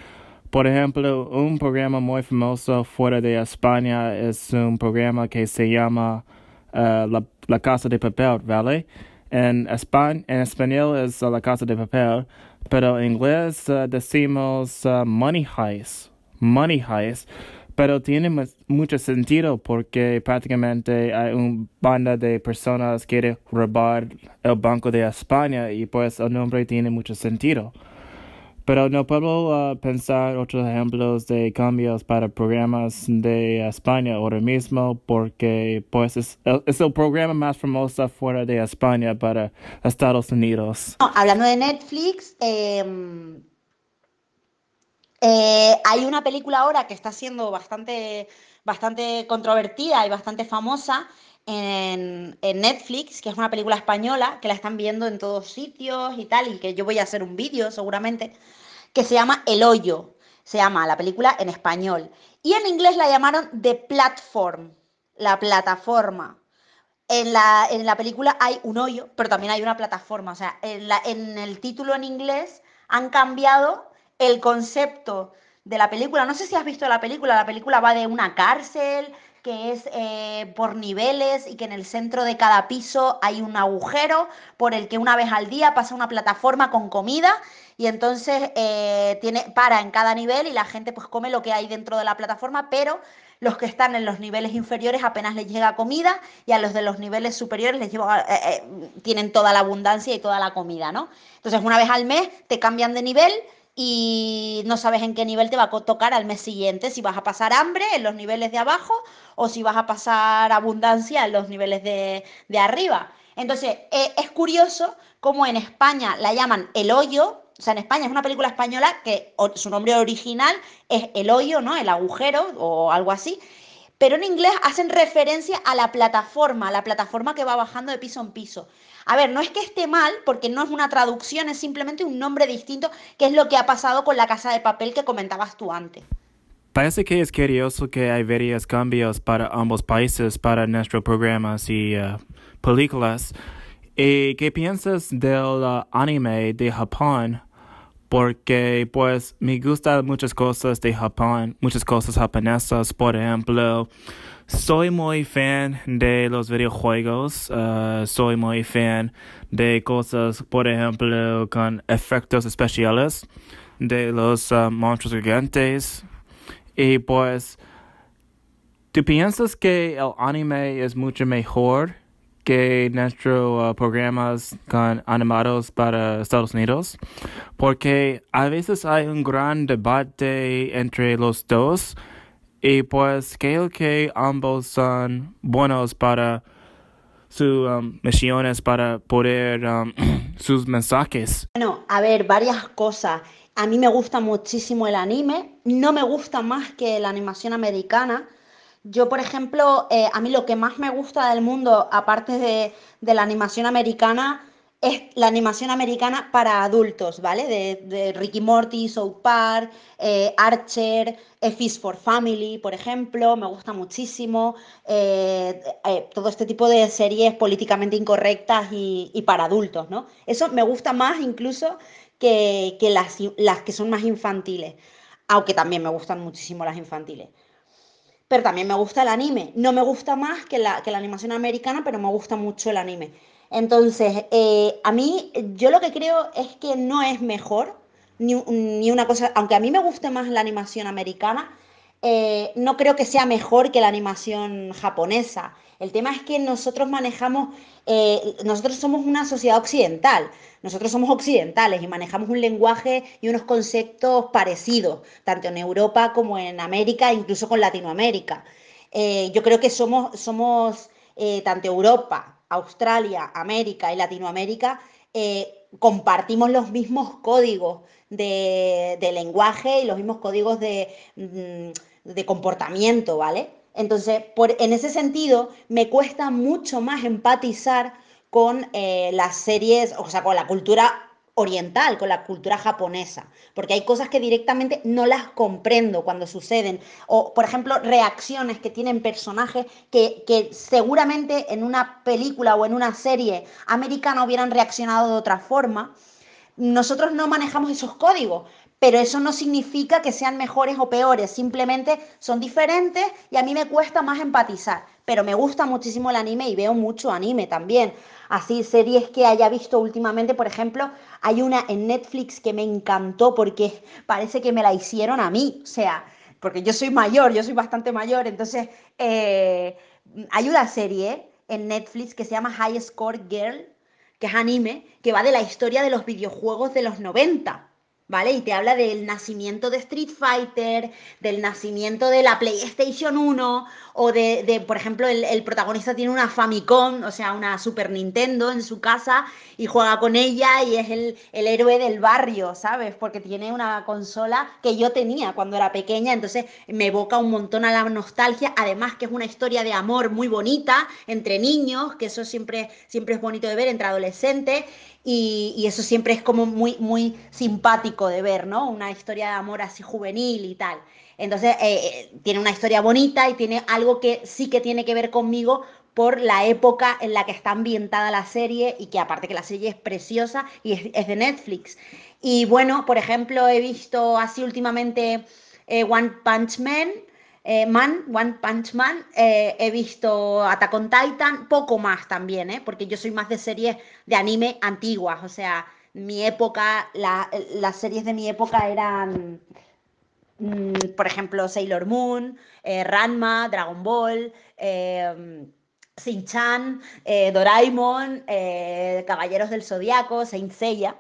Por ejemplo, un programa muy famoso fuera de España es un programa que se llama eh, la, Casa de Papel, ¿vale? En, en español es La Casa de Papel, pero en inglés eh, decimos eh, Money Heist. Money Heist, pero tiene mucho sentido porque prácticamente hay una banda de personas que quiere robar el Banco de España y pues el nombre tiene mucho sentido. Pero no puedo uh, pensar otros ejemplos de cambios para programas de España ahora mismo porque pues es, el programa más famoso fuera de España para Estados Unidos. hablando de Netflix, eh eh, hay una película ahora que está siendo bastante, bastante controvertida y bastante famosa en, Netflix, que es una película española, que la están viendo en todos sitios y tal, y que yo voy a hacer un vídeo seguramente, que se llama El Hoyo, se llama la película en español. Y en inglés la llamaron The Platform, la plataforma. En la, película hay un hoyo, pero también hay una plataforma. O sea, en, en el título en inglés han cambiado el concepto de la película. No sé si has visto la película, la película va de una cárcel que es eh, por niveles y que en el centro de cada piso hay un agujero por el que una vez al día pasa una plataforma con comida y entonces eh, tiene, para en cada nivel y la gente pues come lo que hay dentro de la plataforma, pero los que están en los niveles inferiores apenas les llega comida y a los de los niveles superiores les eh, tienen toda la abundancia y toda la comida, ¿no? Entonces una vez al mes te cambian de nivel y no sabes en qué nivel te va a tocar al mes siguiente, si vas a pasar hambre en los niveles de abajo o si vas a pasar abundancia en los niveles de, arriba. Entonces, eh, es curioso cómo en España la llaman El Hoyo, o sea, en España es una película española que su nombre original es El Hoyo, ¿no? El agujero o algo así, pero en inglés hacen referencia a la plataforma, a la plataforma que va bajando de piso en piso. A ver, no es que esté mal, porque no es una traducción, es simplemente un nombre distinto, que es lo que ha pasado con la casa de papel que comentabas tú antes. Parece que es curioso que hay varios cambios para ambos países, para nuestros programas y eh, películas. Eh, qué piensas del eh, anime de Japón? porque pues me gustan muchas cosas de Japón, muchas cosas japonesas, por ejemplo, soy muy fan de los videojuegos, eh, soy muy fan de cosas, por ejemplo, con efectos especiales de los eh, monstruos gigantes y pues, ¿tú piensas que el anime es mucho mejor? que nuestros uh, programas con animados para Estados Unidos, porque a veces hay un gran debate entre los dos y pues creo que ambos son buenos para sus um, misiones, para poder um, sus mensajes. Bueno, a ver, varias cosas. A mí me gusta muchísimo el anime, no me gusta más que la animación americana yo, por ejemplo, eh, a mí lo que más me gusta del mundo, aparte de, la animación americana, es la animación americana para adultos, ¿vale? De, Ricky Morty, South Park, eh, Archer, fish eh, for Family, por ejemplo, me gusta muchísimo. todo este tipo de series políticamente incorrectas y, para adultos, ¿no? Eso me gusta más incluso que, las que son más infantiles, aunque también me gustan muchísimo las infantiles pero también me gusta el anime. No me gusta más que la, animación americana, pero me gusta mucho el anime. Entonces, eh, a mí, yo lo que creo es que no es mejor ni, una cosa, aunque a mí me guste más la animación americana, eh, no creo que sea mejor que la animación japonesa. El tema es que nosotros manejamos, eh, nosotros somos una sociedad occidental, nosotros somos occidentales y manejamos un lenguaje y unos conceptos parecidos, tanto en Europa como en América, incluso con Latinoamérica. Eh, yo creo que somos, somos eh, tanto Europa, Australia, América y Latinoamérica, compartimos los mismos códigos de, lenguaje y los mismos códigos de mm, comportamiento, ¿vale? Entonces, en ese sentido, me cuesta mucho más empatizar con eh, las series, o sea, con la cultura oriental, con la cultura japonesa, porque hay cosas que directamente no las comprendo cuando suceden, o por ejemplo reacciones que tienen personajes que, que seguramente en una película o en una serie americana hubieran reaccionado de otra forma. Nosotros no manejamos esos códigos, pero eso no significa que sean mejores o peores, simplemente son diferentes y a mí me cuesta más empatizar, pero me gusta muchísimo el anime y veo mucho anime también. Así, series que haya visto últimamente, por ejemplo, hay una en Netflix que me encantó porque parece que me la hicieron a mí, o sea, porque yo soy mayor, yo soy bastante mayor, entonces eh, hay una serie en Netflix que se llama High Score Girl, que es anime, que va de la historia de los videojuegos de los 90. ¿vale? Y te habla del nacimiento de Street Fighter, del nacimiento de la PlayStation 1, o de, por ejemplo, el, protagonista tiene una Famicom, o sea, una Super Nintendo en su casa y juega con ella y es el, héroe del barrio, ¿sabes? Porque tiene una consola que yo tenía cuando era pequeña, entonces me evoca un montón a la nostalgia, además que es una historia de amor muy bonita entre niños, que eso siempre, siempre es bonito de ver entre adolescentes, y, eso siempre es como muy, muy simpático de ver, ¿no? Una historia de amor así juvenil y tal. Entonces, eh, eh, tiene una historia bonita y tiene algo que sí que tiene que ver conmigo por la época en la que está ambientada la serie y que aparte que la serie es preciosa y es, de Netflix. Y bueno, por ejemplo, he visto así últimamente eh, One Punch Man, eh, Man, One Punch Man, eh, he visto Attack on Titan, poco más también, eh, porque yo soy más de series de anime antiguas, o sea, mi época, las series de mi época eran, mm, por ejemplo, Sailor Moon, Ranma, Dragon Ball, em, Shin-Chan, Doraemon, Caballeros del Zodiaco, Saint Seiya,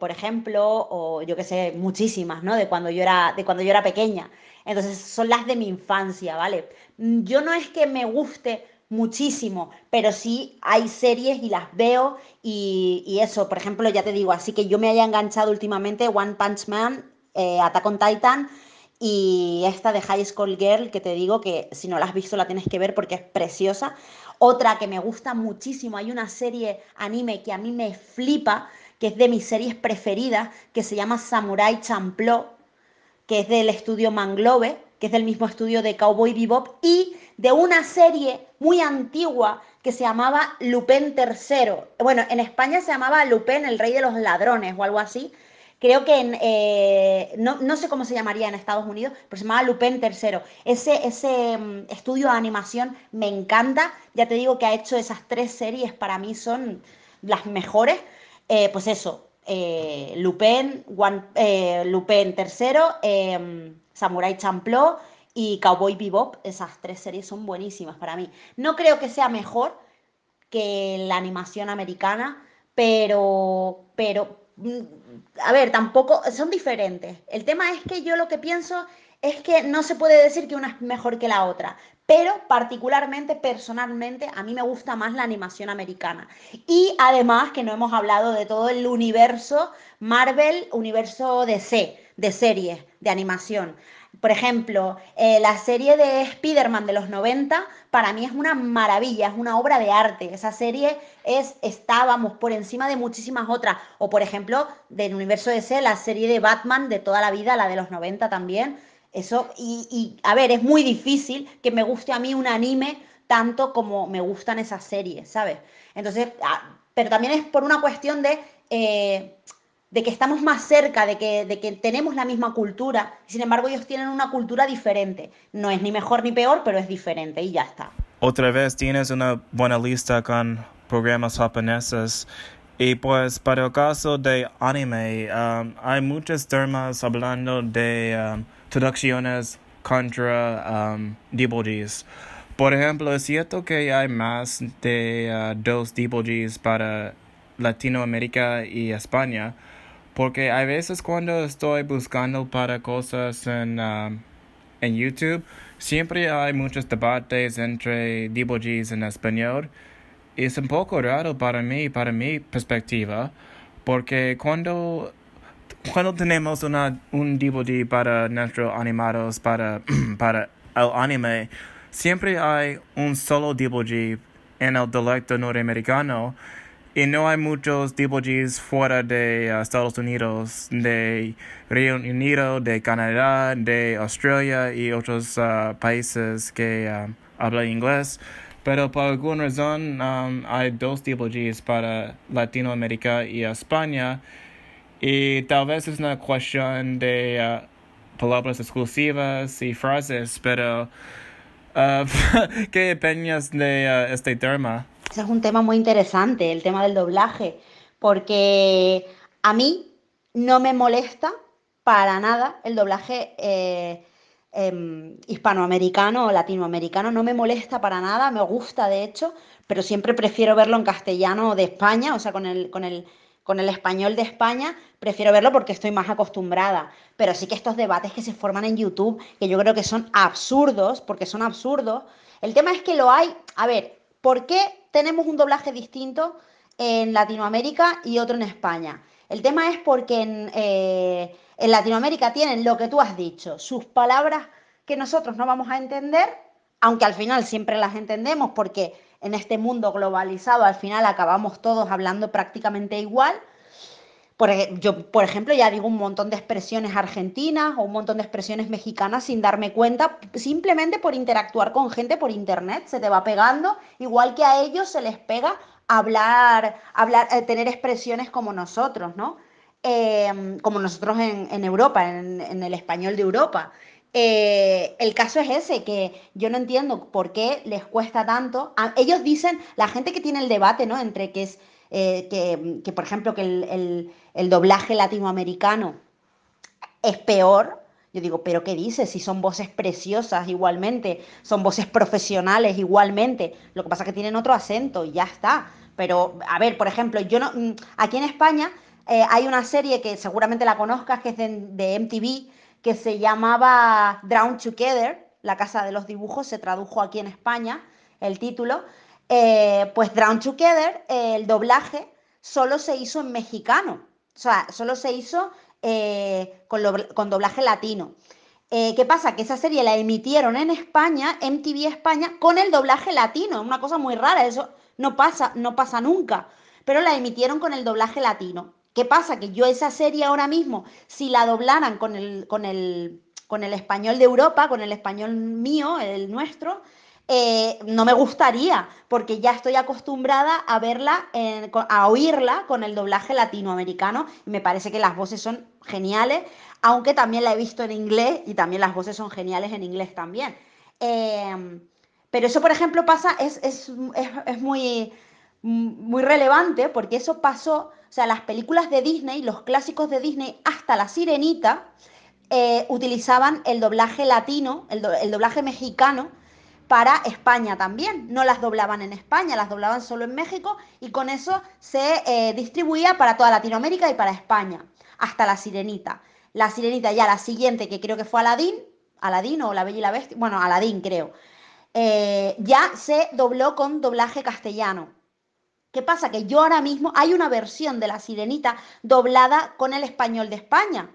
por ejemplo, o yo que sé, muchísimas, ¿no? De cuando yo era, de cuando yo era pequeña. Entonces son las de mi infancia, ¿vale? Mm, yo no es que me guste muchísimo, pero sí hay series y las veo y, eso, por ejemplo, ya te digo, así que yo me haya enganchado últimamente One Punch Man, eh, Attack on Titan y esta de High School Girl, que te digo que si no la has visto la tienes que ver porque es preciosa. Otra que me gusta muchísimo, hay una serie anime que a mí me flipa, que es de mis series preferidas, que se llama Samurai Champloo, que es del estudio Manglobe, que es del mismo estudio de Cowboy Bebop, y de una serie muy antigua que se llamaba Lupin III. Bueno, en España se llamaba Lupin, el rey de los ladrones o algo así. Creo que en, eh, no, sé cómo se llamaría en Estados Unidos, pero se llamaba Lupin III. Ese, ese mm, estudio de animación me encanta. Ya te digo que ha hecho esas tres series, para mí son las mejores. Eh, pues eso, eh, Lupin, eh, Lupin III, em, Samurai Champloo y Cowboy Bebop. Esas tres series son buenísimas para mí. No creo que sea mejor que la animación americana, pero, pero, mm, a ver, tampoco, son diferentes. El tema es que yo lo que pienso es que no se puede decir que una es mejor que la otra, pero particularmente, personalmente, a mí me gusta más la animación americana. Y además que no hemos hablado de todo el universo Marvel, universo DC, de series, de animación. Por ejemplo, eh, la serie de Spider-Man de los 90 para mí es una maravilla, es una obra de arte. Esa serie es, estábamos por encima de muchísimas otras. O por ejemplo, del universo DC, la serie de Batman de toda la vida, la de los 90 también eso, y, y a ver, es muy difícil que me guste a mí un anime tanto como me gustan esas series, ¿sabes? Entonces, ah, pero también es por una cuestión de, eh, de que estamos más cerca, de que, de que tenemos la misma cultura, sin embargo ellos tienen una cultura diferente. No es ni mejor ni peor, pero es diferente y ya está. Otra vez tienes una buena lista con programas japoneses. Y pues para el caso de anime, um, hay muchos temas hablando de... Um, traducciones contra um, Por ejemplo, es cierto que hay más de uh, dos dbg's para Latinoamérica y España, porque a veces cuando estoy buscando para cosas en, um, en YouTube, siempre hay muchos debates entre dbg's en español. Es un poco raro para mí, para mi perspectiva, porque cuando cuando tenemos un DVD para nuestros animados, para, para el anime, siempre hay un solo DVD en el dialecto norteamericano y no hay muchos DVDs fuera de uh, Estados Unidos, de Reino Unido, de Canadá, de Australia y otros uh, países que uh, hablan inglés. Pero por alguna razón um, hay dos DVDs para Latinoamérica y España. Y tal vez es una cuestión de uh, palabras exclusivas y frases, pero uh, ¿qué opinas de uh, este tema? Ese es un tema muy interesante, el tema del doblaje, porque a mí no me molesta para nada el doblaje eh, em, hispanoamericano o latinoamericano, no me molesta para nada, me gusta de hecho, pero siempre prefiero verlo en castellano de España, o sea, con el, con el con el español de España prefiero verlo porque estoy más acostumbrada. Pero sí que estos debates que se forman en YouTube, que yo creo que son absurdos, porque son absurdos. El tema es que lo hay. A ver, ¿por qué tenemos un doblaje distinto en Latinoamérica y otro en España? El tema es porque en, eh, Latinoamérica tienen lo que tú has dicho, sus palabras que nosotros no vamos a entender, aunque al final siempre las entendemos porque en este mundo globalizado al final acabamos todos hablando prácticamente igual. Por, e-, yo, por ejemplo, ya digo un montón de expresiones argentinas o un montón de expresiones mexicanas sin darme cuenta, simplemente por interactuar con gente por internet, se te va pegando, igual que a ellos se les pega hablar, hablar eh, tener expresiones como nosotros, ¿no? Em, como nosotros en, Europa, en, el español de Europa. Eh, el caso es ese, que yo no entiendo por qué les cuesta tanto. Ah, ellos dicen, la gente que tiene el debate, ¿no? Entre que es, eh, que, por ejemplo, que el, doblaje latinoamericano es peor. Yo digo, pero ¿qué dices? Si son voces preciosas igualmente, son voces profesionales igualmente. Lo que pasa es que tienen otro acento y ya está. Pero, a ver, por ejemplo, yo no, mm, aquí en España eh, hay una serie que seguramente la conozcas, que es de MTV, que se llamaba Drown Together, la casa de los dibujos, se tradujo aquí en España el título, eh, pues Drown Together, eh, el doblaje solo se hizo en mexicano, o sea, solo se hizo eh, con, doblaje latino. ¿Qué pasa? Que esa serie la emitieron en España, MTV España, con el doblaje latino, una cosa muy rara, eso no pasa, no pasa nunca, pero la emitieron con el doblaje latino. ¿Qué pasa? Que yo esa serie ahora mismo, si la doblaran con el, con con el español de Europa, con el español mío, el nuestro, eh, no me gustaría, porque ya estoy acostumbrada a verla, a oírla con el doblaje latinoamericano, y me parece que las voces son geniales, aunque también la he visto en inglés y también las voces son geniales en inglés también. Em, pero eso, por ejemplo, pasa, es, muy, muy relevante, porque eso pasó o sea, las películas de Disney, los clásicos de Disney, hasta La Sirenita, eh, utilizaban el doblaje latino, el, doblaje mexicano para España también. No las doblaban en España, las doblaban solo en México y con eso se eh, distribuía para toda Latinoamérica y para España, hasta La Sirenita. La Sirenita ya la siguiente, que creo que fue Aladín, Aladín o La Bella y la Bestia, bueno, Aladín creo, eh, ya se dobló con doblaje castellano. ¿Qué pasa? Que yo ahora mismo hay una versión de la sirenita doblada con el español de España.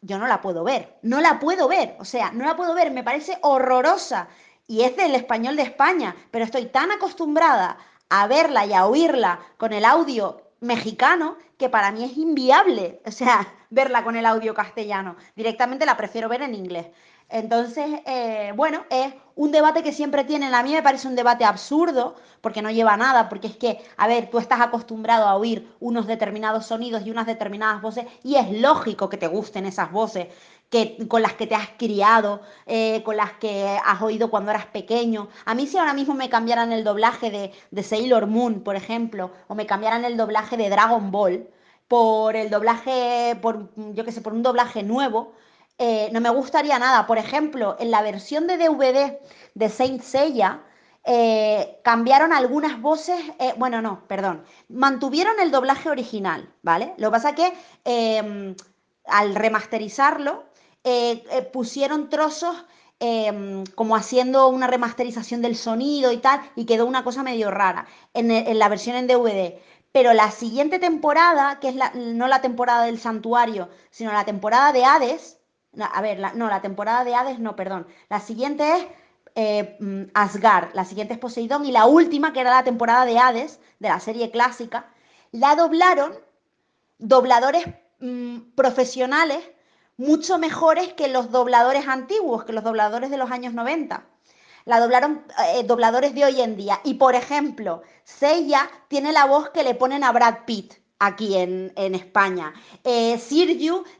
Yo no la puedo ver, no la puedo ver, o sea, no la puedo ver, me parece horrorosa y es del español de España, pero estoy tan acostumbrada a verla y a oírla con el audio mexicano que para mí es inviable, o sea, verla con el audio castellano. Directamente la prefiero ver en inglés. Entonces, eh, bueno, es un debate que siempre tienen, a mí me parece un debate absurdo, porque no lleva nada, porque es que, a ver, tú estás acostumbrado a oír unos determinados sonidos y unas determinadas voces, y es lógico que te gusten esas voces que, con las que te has criado, eh, con las que has oído cuando eras pequeño. A mí si ahora mismo me cambiaran el doblaje de, de Sailor Moon, por ejemplo, o me cambiaran el doblaje de Dragon Ball, por el doblaje, por, yo que sé, por un doblaje nuevo, eh, no me gustaría nada. Por ejemplo, en la versión de DVD de Saint Seiya, eh, cambiaron algunas voces, eh, bueno, no, perdón, mantuvieron el doblaje original, ¿vale? Lo que pasa que em, al remasterizarlo, pusieron trozos em, como haciendo una remasterización del sonido y tal, y quedó una cosa medio rara en, la versión en DVD. Pero la siguiente temporada, que es no la temporada del santuario, sino la temporada de Hades, a ver, no, la temporada de Hades, no, perdón. La siguiente es Asgar, eh, mm, Asgard, la siguiente es Poseidón y la última, que era la temporada de Hades, de la serie clásica, la doblaron dobladores mm, profesionales mucho mejores que los dobladores antiguos, que los dobladores de los años 90. La doblaron eh, dobladores de hoy en día. Y por ejemplo, Sella tiene la voz que le ponen a Brad Pitt aquí en, en España. Eh,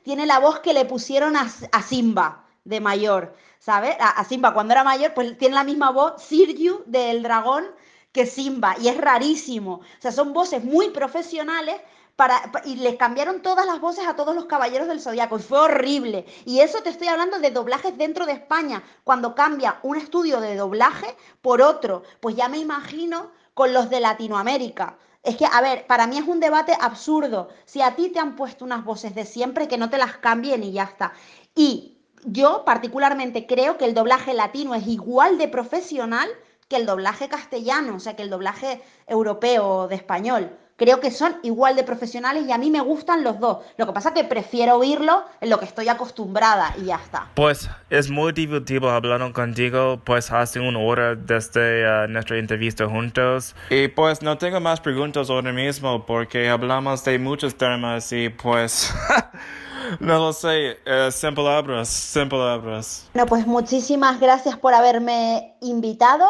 tiene la voz que le pusieron a, Simba de mayor, ¿sabes? A, Simba cuando era mayor, pues tiene la misma voz Siriu, del dragón que Simba, y es rarísimo. O sea, son voces muy profesionales. Para, y les cambiaron todas las voces a todos los caballeros del zodiaco y fue horrible. Y eso te estoy hablando de doblajes dentro de España, cuando cambia un estudio de doblaje por otro, pues ya me imagino con los de Latinoamérica. Es que, a ver, para mí es un debate absurdo. Si a ti te han puesto unas voces de siempre, que no te las cambien y ya está. Y yo particularmente creo que el doblaje latino es igual de profesional que el doblaje castellano, o sea, que el doblaje europeo de español creo que son igual de profesionales y a mí me gustan los dos. Lo que pasa es que prefiero oírlo en lo que estoy acostumbrada y ya está. Pues es muy divertido hablar contigo, pues hace una hora desde eh, nuestra entrevista juntos. Y pues no tengo más preguntas ahora mismo porque hablamos de muchos temas y pues... No lo sé, simple eh, sin palabras, sin palabras. Bueno, pues muchísimas gracias por haberme invitado.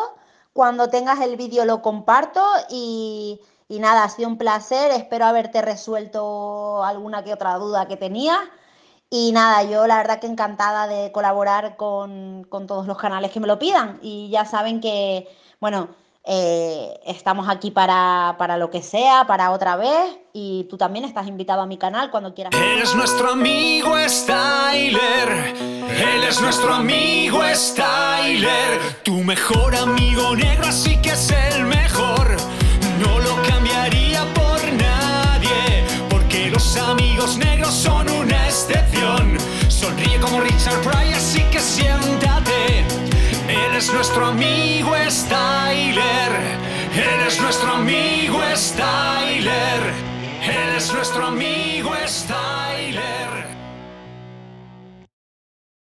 Cuando tengas el vídeo lo comparto y y nada, ha sido un placer, espero haberte resuelto alguna que otra duda que tenías. Y nada, yo la verdad que encantada de colaborar con, todos los canales que me lo pidan. Y ya saben que, bueno, eh, estamos aquí para, para, lo que sea, para otra vez. Y tú también estás invitado a mi canal cuando quieras. es nuestro amigo Styler. Él es nuestro amigo Styler. Tu mejor amigo negro, así que es el mejor. nuestro amigo Styler. Eres nuestro amigo Styler. Eres nuestro amigo Styler.